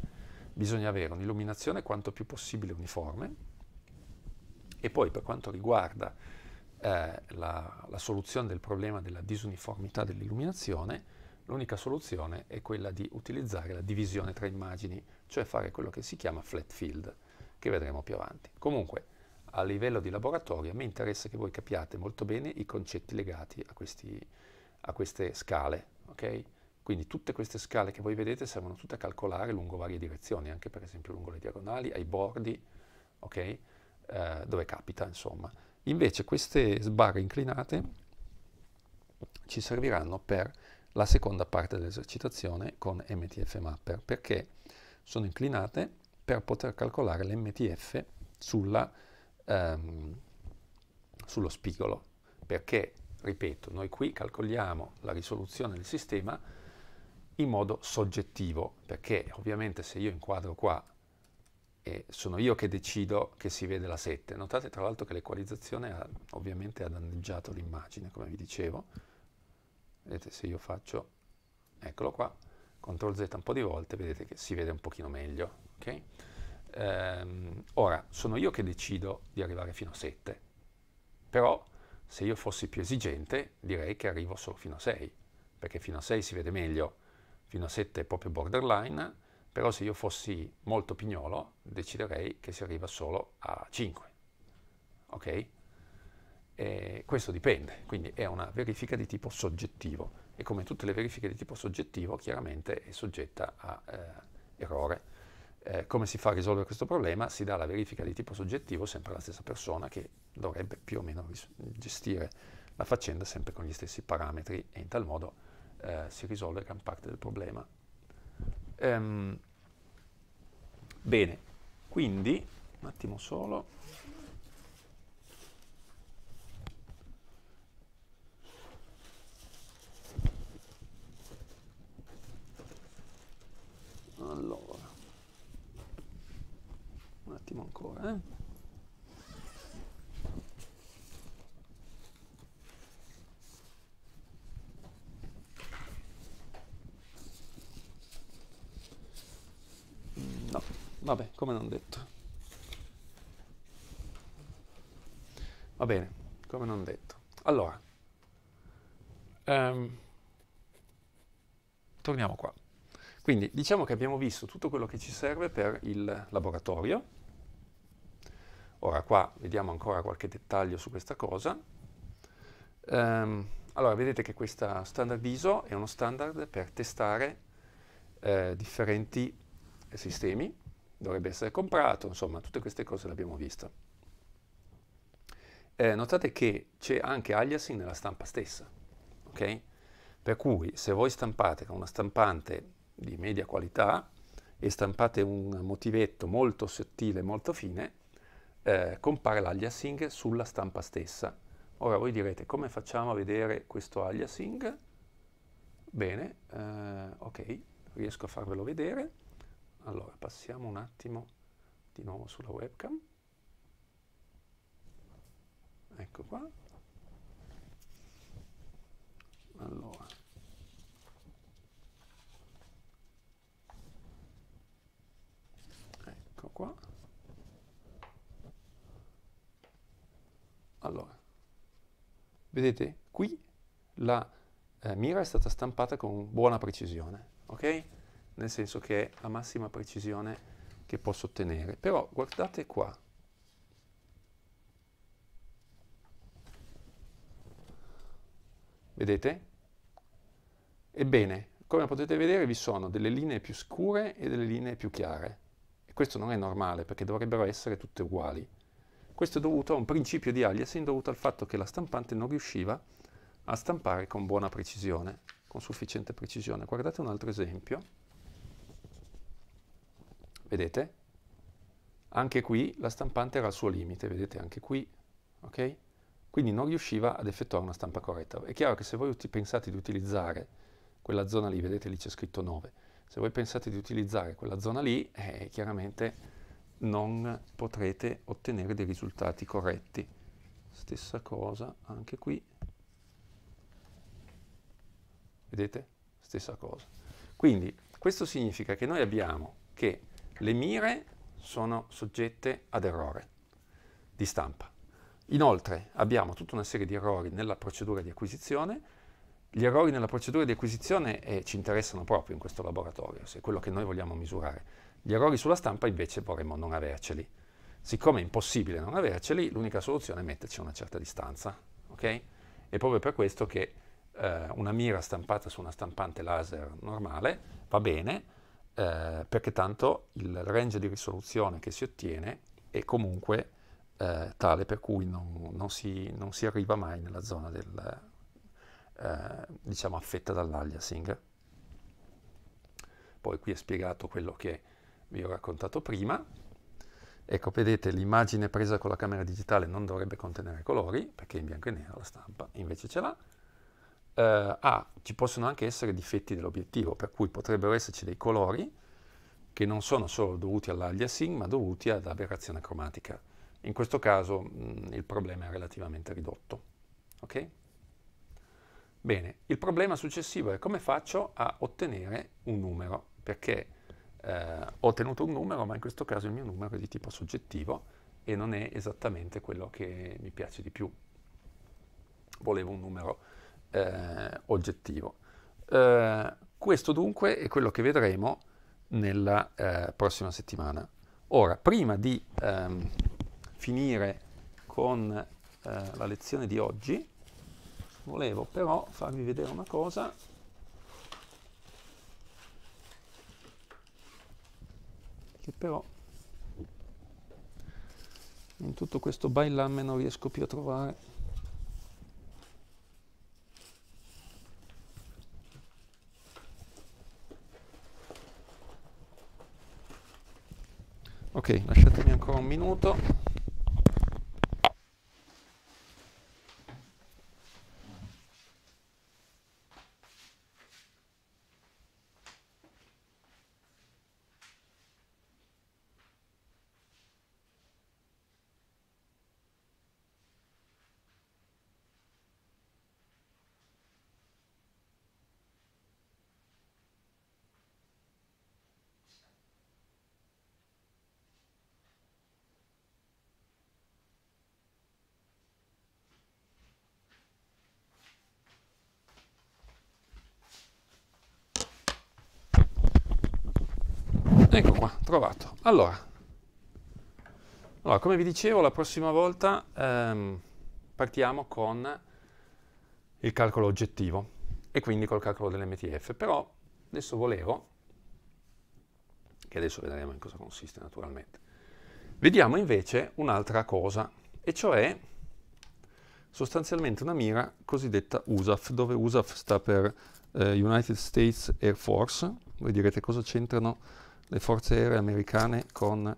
bisogna avere un'illuminazione quanto più possibile uniforme e poi per quanto riguarda eh, la, la soluzione del problema della disuniformità dell'illuminazione, L'unica soluzione è quella di utilizzare la divisione tra immagini, cioè fare quello che si chiama flat field, che vedremo più avanti. Comunque, a livello di laboratorio, mi interessa che voi capiate molto bene i concetti legati a, questi, a queste scale, okay? Quindi tutte queste scale che voi vedete servono tutte a calcolare lungo varie direzioni, anche per esempio lungo le diagonali, ai bordi, okay? eh, dove capita, insomma. Invece queste sbarre inclinate ci serviranno per la seconda parte dell'esercitazione con MTF Mapper, perché sono inclinate per poter calcolare l'MTF sulla, ehm, sullo spigolo, perché, ripeto, noi qui calcoliamo la risoluzione del sistema in modo soggettivo, perché ovviamente se io inquadro qua e sono io che decido che si vede la 7. Notate tra l'altro che l'equalizzazione ha, ovviamente ha danneggiato l'immagine, come vi dicevo, vedete se io faccio, eccolo qua, CTRL Z un po' di volte, vedete che si vede un pochino meglio, ok? Ehm, ora, sono io che decido di arrivare fino a 7, però se io fossi più esigente direi che arrivo solo fino a 6, perché fino a 6 si vede meglio, fino a 7 è proprio borderline, però se io fossi molto pignolo deciderei che si arriva solo a 5, ok? Eh, questo dipende, quindi è una verifica di tipo soggettivo e come tutte le verifiche di tipo soggettivo chiaramente è soggetta a eh, errore. Eh, come si fa a risolvere questo problema? Si dà la verifica di tipo soggettivo sempre alla stessa persona che dovrebbe più o meno ris- gestire la faccenda sempre con gli stessi parametri e in tal modo eh, si risolve gran parte del problema. Um, bene, quindi un attimo solo. attimo ancora. Eh? No, vabbè, come non detto. Va bene, come non detto. Allora, um, torniamo qua. Quindi diciamo che abbiamo visto tutto quello che ci serve per il laboratorio, Ora qua vediamo ancora qualche dettaglio su questa cosa. Um, allora vedete che questa standard ISO è uno standard per testare eh, differenti sistemi, dovrebbe essere comprato, insomma tutte queste cose le abbiamo viste. Eh, notate che c'è anche aliasing nella stampa stessa, ok? Per cui se voi stampate con una stampante di media qualità e stampate un motivetto molto sottile, molto fine, eh, compare l'aliasing sulla stampa stessa. Ora voi direte come facciamo a vedere questo aliasing? Bene, eh, ok, riesco a farvelo vedere. Allora passiamo un attimo di nuovo sulla webcam. Ecco qua. Allora. Ecco qua. Allora, vedete, qui la eh, mira è stata stampata con buona precisione, ok? Nel senso che è la massima precisione che posso ottenere. Però guardate qua. Vedete? Ebbene, come potete vedere vi sono delle linee più scure e delle linee più chiare. E questo non è normale perché dovrebbero essere tutte uguali. Questo è dovuto a un principio di aliasing dovuto al fatto che la stampante non riusciva a stampare con buona precisione, con sufficiente precisione. Guardate un altro esempio. Vedete? Anche qui la stampante era al suo limite, vedete anche qui, ok? Quindi non riusciva ad effettuare una stampa corretta. È chiaro che se voi pensate di utilizzare quella zona lì, vedete lì c'è scritto 9, se voi pensate di utilizzare quella zona lì, eh, chiaramente non potrete ottenere dei risultati corretti. Stessa cosa anche qui. Vedete? Stessa cosa. Quindi questo significa che noi abbiamo che le mire sono soggette ad errore di stampa. Inoltre abbiamo tutta una serie di errori nella procedura di acquisizione. Gli errori nella procedura di acquisizione eh, ci interessano proprio in questo laboratorio, se è quello che noi vogliamo misurare gli errori sulla stampa invece vorremmo non averceli. Siccome è impossibile non averceli, l'unica soluzione è metterci a una certa distanza. Okay? È proprio per questo che eh, una mira stampata su una stampante laser normale va bene, eh, perché tanto il range di risoluzione che si ottiene è comunque eh, tale per cui non, non, si, non, si, arriva mai nella zona del, eh, diciamo affetta dall'aliasing. Poi qui è spiegato quello che vi ho raccontato prima. Ecco, vedete, l'immagine presa con la camera digitale non dovrebbe contenere colori, perché in bianco e nero la stampa, invece ce l'ha. Uh, ah, ci possono anche essere difetti dell'obiettivo, per cui potrebbero esserci dei colori che non sono solo dovuti all'aliasing, ma dovuti ad aberrazione cromatica. In questo caso mh, mm, il problema è relativamente ridotto. Okay? Bene, il problema successivo è come faccio a ottenere un numero, perché eh, ho ottenuto un numero, ma in questo caso il mio numero è di tipo soggettivo e non è esattamente quello che mi piace di più. Volevo un numero eh, oggettivo. Eh, questo dunque è quello che vedremo nella eh, prossima settimana. Ora, prima di ehm, finire con eh, la lezione di oggi, volevo però farvi vedere una cosa che però in tutto questo bailamme non riesco più a trovare. Ok, lasciatemi ancora un minuto. Ecco qua, trovato. Allora, allora come vi dicevo, la prossima volta ehm, partiamo con il calcolo oggettivo e quindi col calcolo dell'MTF, però adesso volevo, che adesso vedremo in cosa consiste naturalmente, vediamo invece un'altra cosa, e cioè sostanzialmente una mira cosiddetta USAF, dove USAF sta per eh, United States Air Force, voi direte cosa c'entrano le forze aeree americane con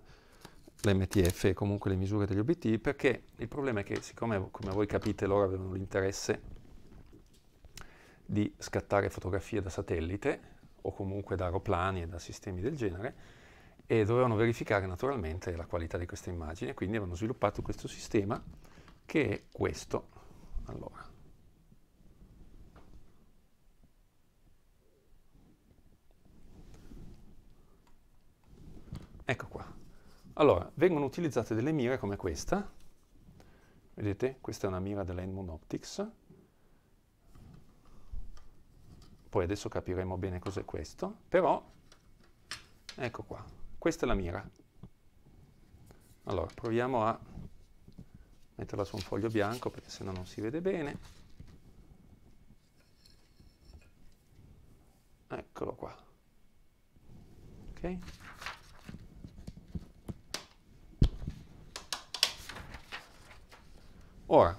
l'MTF e comunque le misure degli obiettivi, perché il problema è che siccome, come voi capite, loro avevano l'interesse di scattare fotografie da satellite o comunque da aeroplani e da sistemi del genere e dovevano verificare naturalmente la qualità di queste immagini, quindi avevano sviluppato questo sistema che è questo. Allora. Ecco qua. Allora, vengono utilizzate delle mire come questa. Vedete? Questa è una mira della Edmund Optics. Poi adesso capiremo bene cos'è questo. Però, ecco qua. Questa è la mira. Allora, proviamo a metterla su un foglio bianco perché sennò non si vede bene. Eccolo qua. Ok? Ora,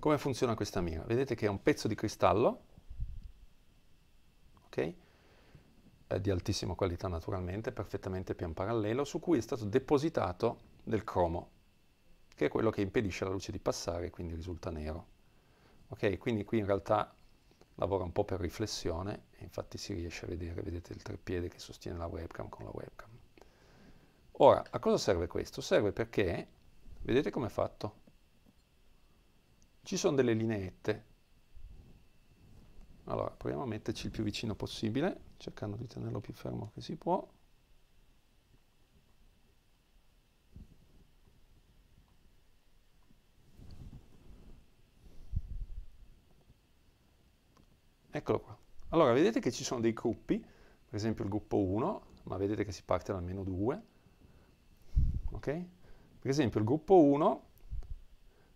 come funziona questa mira? Vedete che è un pezzo di cristallo, ok? È di altissima qualità naturalmente, perfettamente pian parallelo, su cui è stato depositato del cromo, che è quello che impedisce alla luce di passare, quindi risulta nero. Ok, quindi qui in realtà lavora un po' per riflessione, e infatti si riesce a vedere, vedete il treppiede che sostiene la webcam con la webcam. Ora, a cosa serve questo? Serve perché Vedete com'è fatto? Ci sono delle lineette. Allora, proviamo a metterci il più vicino possibile, cercando di tenerlo più fermo che si può. Eccolo qua. Allora, vedete che ci sono dei gruppi, per esempio il gruppo 1, ma vedete che si parte da meno 2, ok? Per esempio il gruppo 1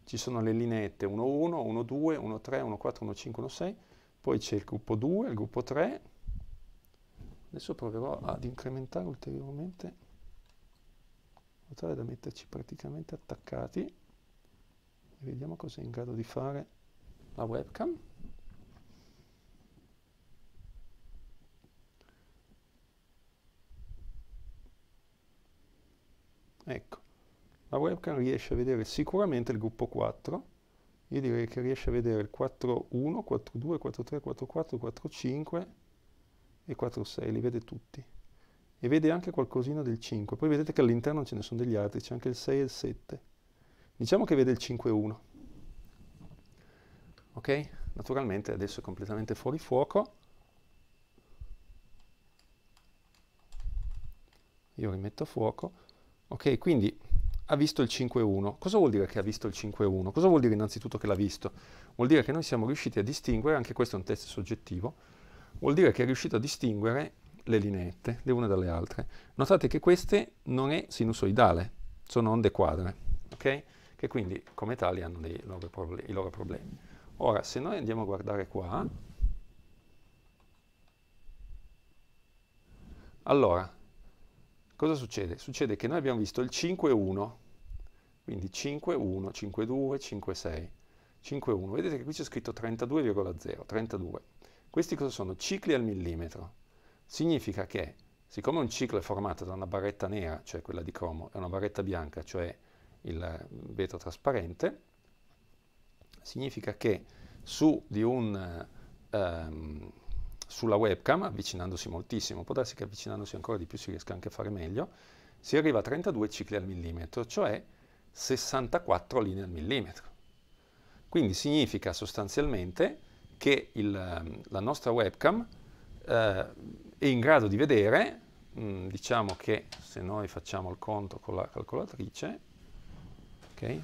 ci sono le lineette 1, 1, 1, 2, 1, 3, 1, 4, 1, 5, 1, 6, poi c'è il gruppo 2, il gruppo 3, adesso proverò ad incrementare ulteriormente, in modo tale da metterci praticamente attaccati, e vediamo cosa è in grado di fare la webcam. Ecco, la webcam riesce a vedere sicuramente il gruppo 4, io direi che riesce a vedere il 41, 42, 43, 44, 45 e 46, li vede tutti. E vede anche qualcosina del 5, poi vedete che all'interno ce ne sono degli altri, c'è anche il 6 e il 7. Diciamo che vede il 51 Ok? Naturalmente adesso è completamente fuori fuoco. Io rimetto a fuoco. Ok, quindi ha visto il 5.1. Cosa vuol dire che ha visto il 5.1? Cosa vuol dire innanzitutto che l'ha visto? Vuol dire che noi siamo riusciti a distinguere, anche questo è un test soggettivo, vuol dire che è riuscito a distinguere le lineette, le une dalle altre. Notate che queste non è sinusoidale, sono onde quadre, ok? Che quindi come tali hanno loro i loro problemi. Ora, se noi andiamo a guardare qua, allora, Cosa succede? Succede che noi abbiamo visto il 5,1, quindi 5,1, 5,2, 5,6, 5,1. Vedete che qui c'è scritto 32,0, 32. Questi cosa sono? Cicli al millimetro. Significa che, siccome un ciclo è formato da una barretta nera, cioè quella di cromo, e una barretta bianca, cioè il vetro trasparente, significa che su di un... Um, sulla webcam, avvicinandosi moltissimo, può darsi che avvicinandosi ancora di più si riesca anche a fare meglio, si arriva a 32 cicli al millimetro, cioè 64 linee al millimetro. Quindi significa sostanzialmente che il, ehm, la nostra webcam eh, è in grado di vedere, mh, mm, diciamo che se noi facciamo il conto con la calcolatrice, ok?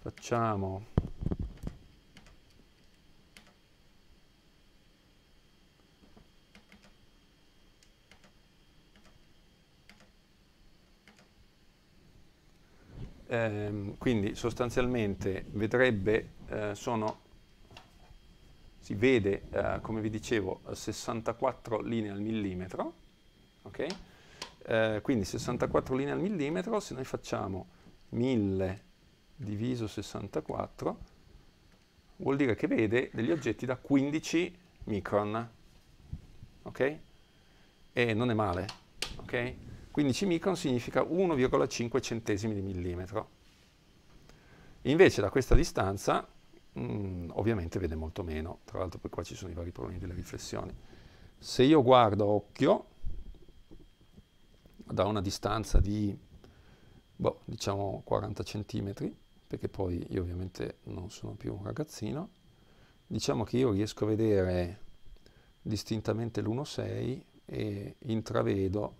Facciamo Ehm, quindi sostanzialmente vedrebbe, eh, sono, si vede, eh, come vi dicevo, 64 linee al millimetro, ok? eh, quindi 64 linee al millimetro, se noi facciamo 1000 diviso 64, vuol dire che vede degli oggetti da 15 micron, ok? E non è male, ok? 15 micron significa 1,5 centesimi di millimetro. Invece da questa distanza mh, mm, ovviamente vede molto meno, tra l'altro poi qua ci sono i vari problemi delle riflessioni. Se io guardo occhio da una distanza di boh, diciamo 40 centimetri, perché poi io ovviamente non sono più un ragazzino, diciamo che io riesco a vedere distintamente l'1,6 e intravedo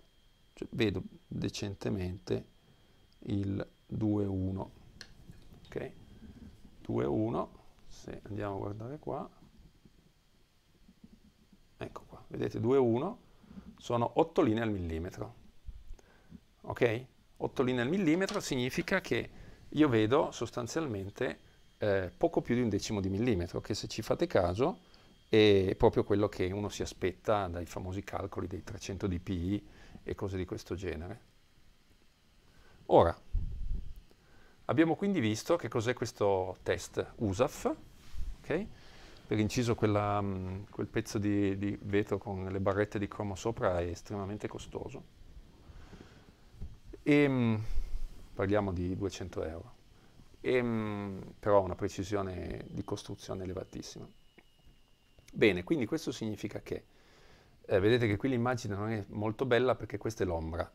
cioè, vedo decentemente il 2-1. Ok? 2-1, se andiamo a guardare qua, ecco qua, vedete 2-1 sono 8 linee al millimetro. Ok? 8 linee al millimetro significa che io vedo sostanzialmente eh, poco più di un decimo di millimetro, che se ci fate caso è proprio quello che uno si aspetta dai famosi calcoli dei 300 dpi e cose di questo genere. Ora, abbiamo quindi visto che cos'è questo test USAF, okay? per inciso quella, mm, quel pezzo di, di vetro con le barrette di cromo sopra è estremamente costoso. E, mm, parliamo di 200 euro, e, mm, però ha una precisione di costruzione elevatissima. Bene, quindi questo significa che eh, vedete che qui l'immagine non è molto bella perché questa è l'ombra.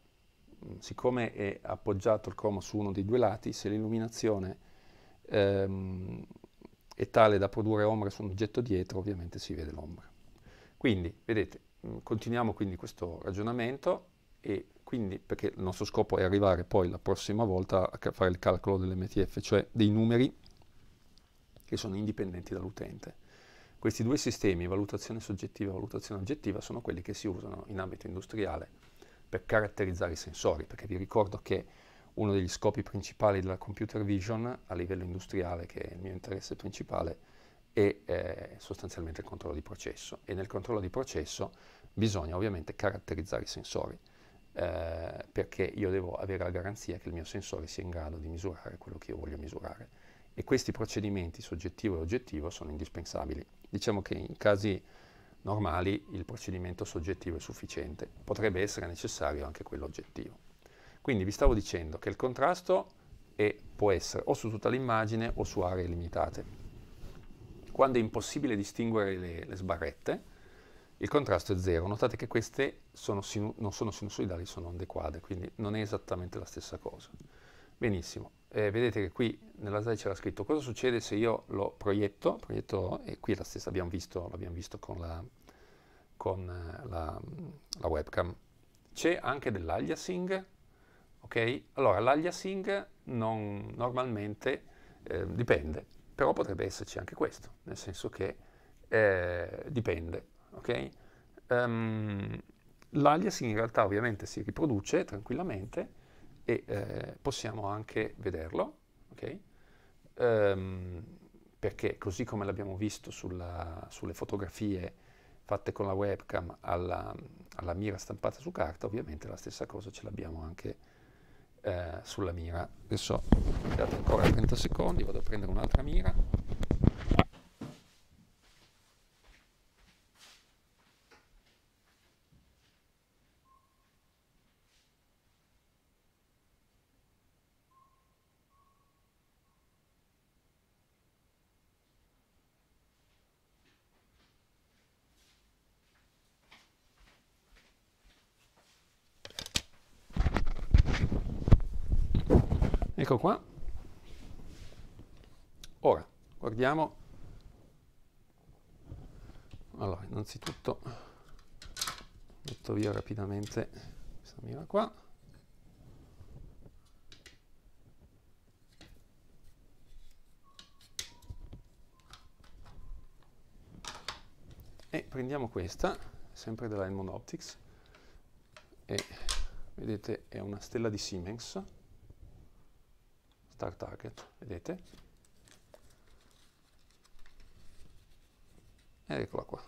Mm, siccome è appoggiato il cromo su uno dei due lati, se l'illuminazione ehm, è tale da produrre ombra su un oggetto dietro, ovviamente si vede l'ombra. Quindi, vedete, mm, continuiamo quindi questo ragionamento e quindi, perché il nostro scopo è arrivare poi la prossima volta a fare il calcolo dell'MTF, cioè dei numeri che sono indipendenti dall'utente. Questi due sistemi, valutazione soggettiva e valutazione oggettiva, sono quelli che si usano in ambito industriale per caratterizzare i sensori, perché vi ricordo che uno degli scopi principali della computer vision a livello industriale, che è il mio interesse principale, è eh, sostanzialmente il controllo di processo e nel controllo di processo bisogna ovviamente caratterizzare i sensori eh, perché io devo avere la garanzia che il mio sensore sia in grado di misurare quello che io voglio misurare e questi procedimenti soggettivo e oggettivo sono indispensabili. Diciamo che in casi normali il procedimento soggettivo è sufficiente, potrebbe essere necessario anche quello oggettivo. Quindi vi stavo dicendo che il contrasto è, può essere o su tutta l'immagine o su aree limitate. Quando è impossibile distinguere le, le sbarrette, il contrasto è zero. Notate che queste sono non sono sinusoidali, sono onde quadre, quindi non è esattamente la stessa cosa. Benissimo eh, vedete che qui nella slide c'era scritto cosa succede se io lo proietto, proietto e qui è la stessa abbiamo visto, l'abbiamo visto con la, con eh, la, la webcam. C'è anche dell'aliasing, ok? Allora l'aliasing normalmente eh, dipende, però potrebbe esserci anche questo, nel senso che eh, dipende, ok? Um, l'aliasing in realtà ovviamente si riproduce tranquillamente, e eh, possiamo anche vederlo, okay? um, perché così come l'abbiamo visto sulla, sulle fotografie fatte con la webcam alla, alla, mira stampata su carta, ovviamente la stessa cosa ce l'abbiamo anche eh, sulla mira. Adesso date ancora 30 secondi, vado a prendere un'altra mira. Ecco qua. Ora, guardiamo. Allora, innanzitutto metto via rapidamente questa mira qua. E prendiamo questa, sempre della Helmond Optics, e vedete è una stella di Siemens, tak target vedete ed eccola qua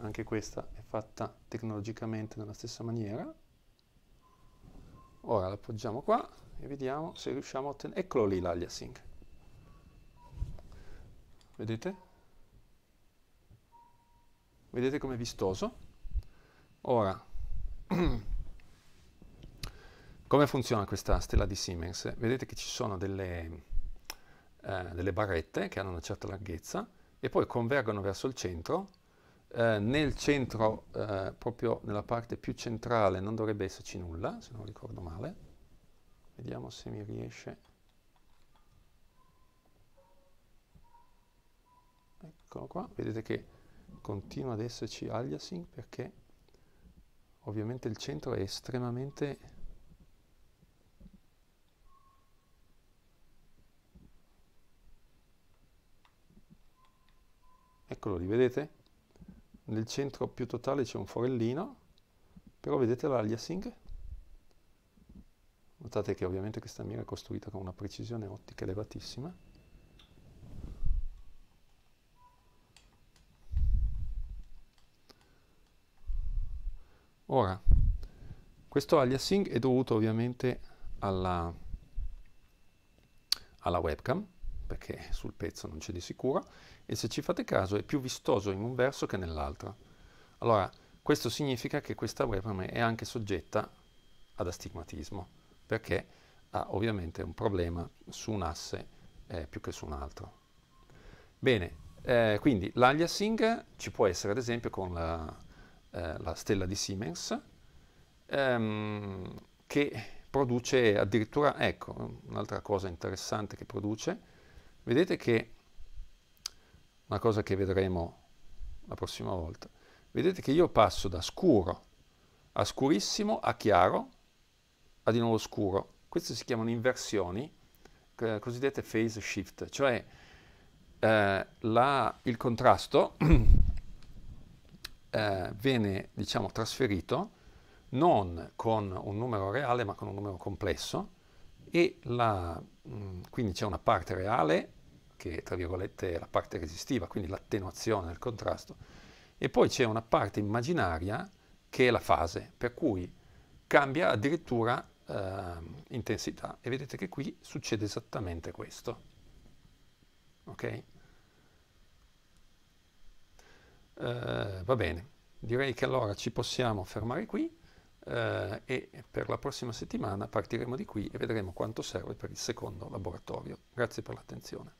anche questa è fatta tecnologicamente nella stessa maniera ora l'appoggiamo qua e vediamo se riusciamo a ottenere eccolo lì l'aliasing vedete vedete com'è vistoso? Ora, (clears throat) come funziona questa stella di Siemens? Vedete che ci sono delle, eh, delle barrette che hanno una certa larghezza e poi convergono verso il centro. Eh, nel centro, eh, proprio nella parte più centrale, non dovrebbe esserci nulla, se non ricordo male. Vediamo se mi riesce. Eccolo qua, vedete che continua ad esserci aliasing perché ovviamente il centro è estremamente eccolo lì, vedete? Nel centro più totale c'è un forellino, però vedete l'aliasing? Notate che ovviamente questa mira è costruita con una precisione ottica elevatissima. Ora, questo aliasing è dovuto ovviamente alla, alla webcam, perché sul pezzo non c'è di sicuro, e se ci fate caso è più vistoso in un verso che nell'altro. Allora, questo significa che questa webcam è anche soggetta ad astigmatismo, perché ha ovviamente un problema su un asse eh, più che su un altro. Bene, eh, quindi l'aliasing ci può essere ad esempio con la eh, la stella di Siemens, ehm, che produce addirittura, ecco, un'altra cosa interessante che produce, vedete che, una cosa che vedremo la prossima volta, vedete che io passo da scuro a scurissimo a chiaro a di nuovo scuro. Queste si chiamano inversioni, eh, cosiddette phase shift, cioè eh, la, il contrasto (clears throat) eh, viene diciamo, trasferito non con un numero reale ma con un numero complesso e la, mh, mm, quindi c'è una parte reale che tra virgolette è la parte resistiva, quindi l'attenuazione del contrasto, e poi c'è una parte immaginaria che è la fase, per cui cambia addirittura eh, intensità. E vedete che qui succede esattamente questo. Okay? Eh, va bene, direi che allora ci possiamo fermare qui eh, e per la prossima settimana partiremo di qui e vedremo quanto serve per il secondo laboratorio. Grazie per l'attenzione.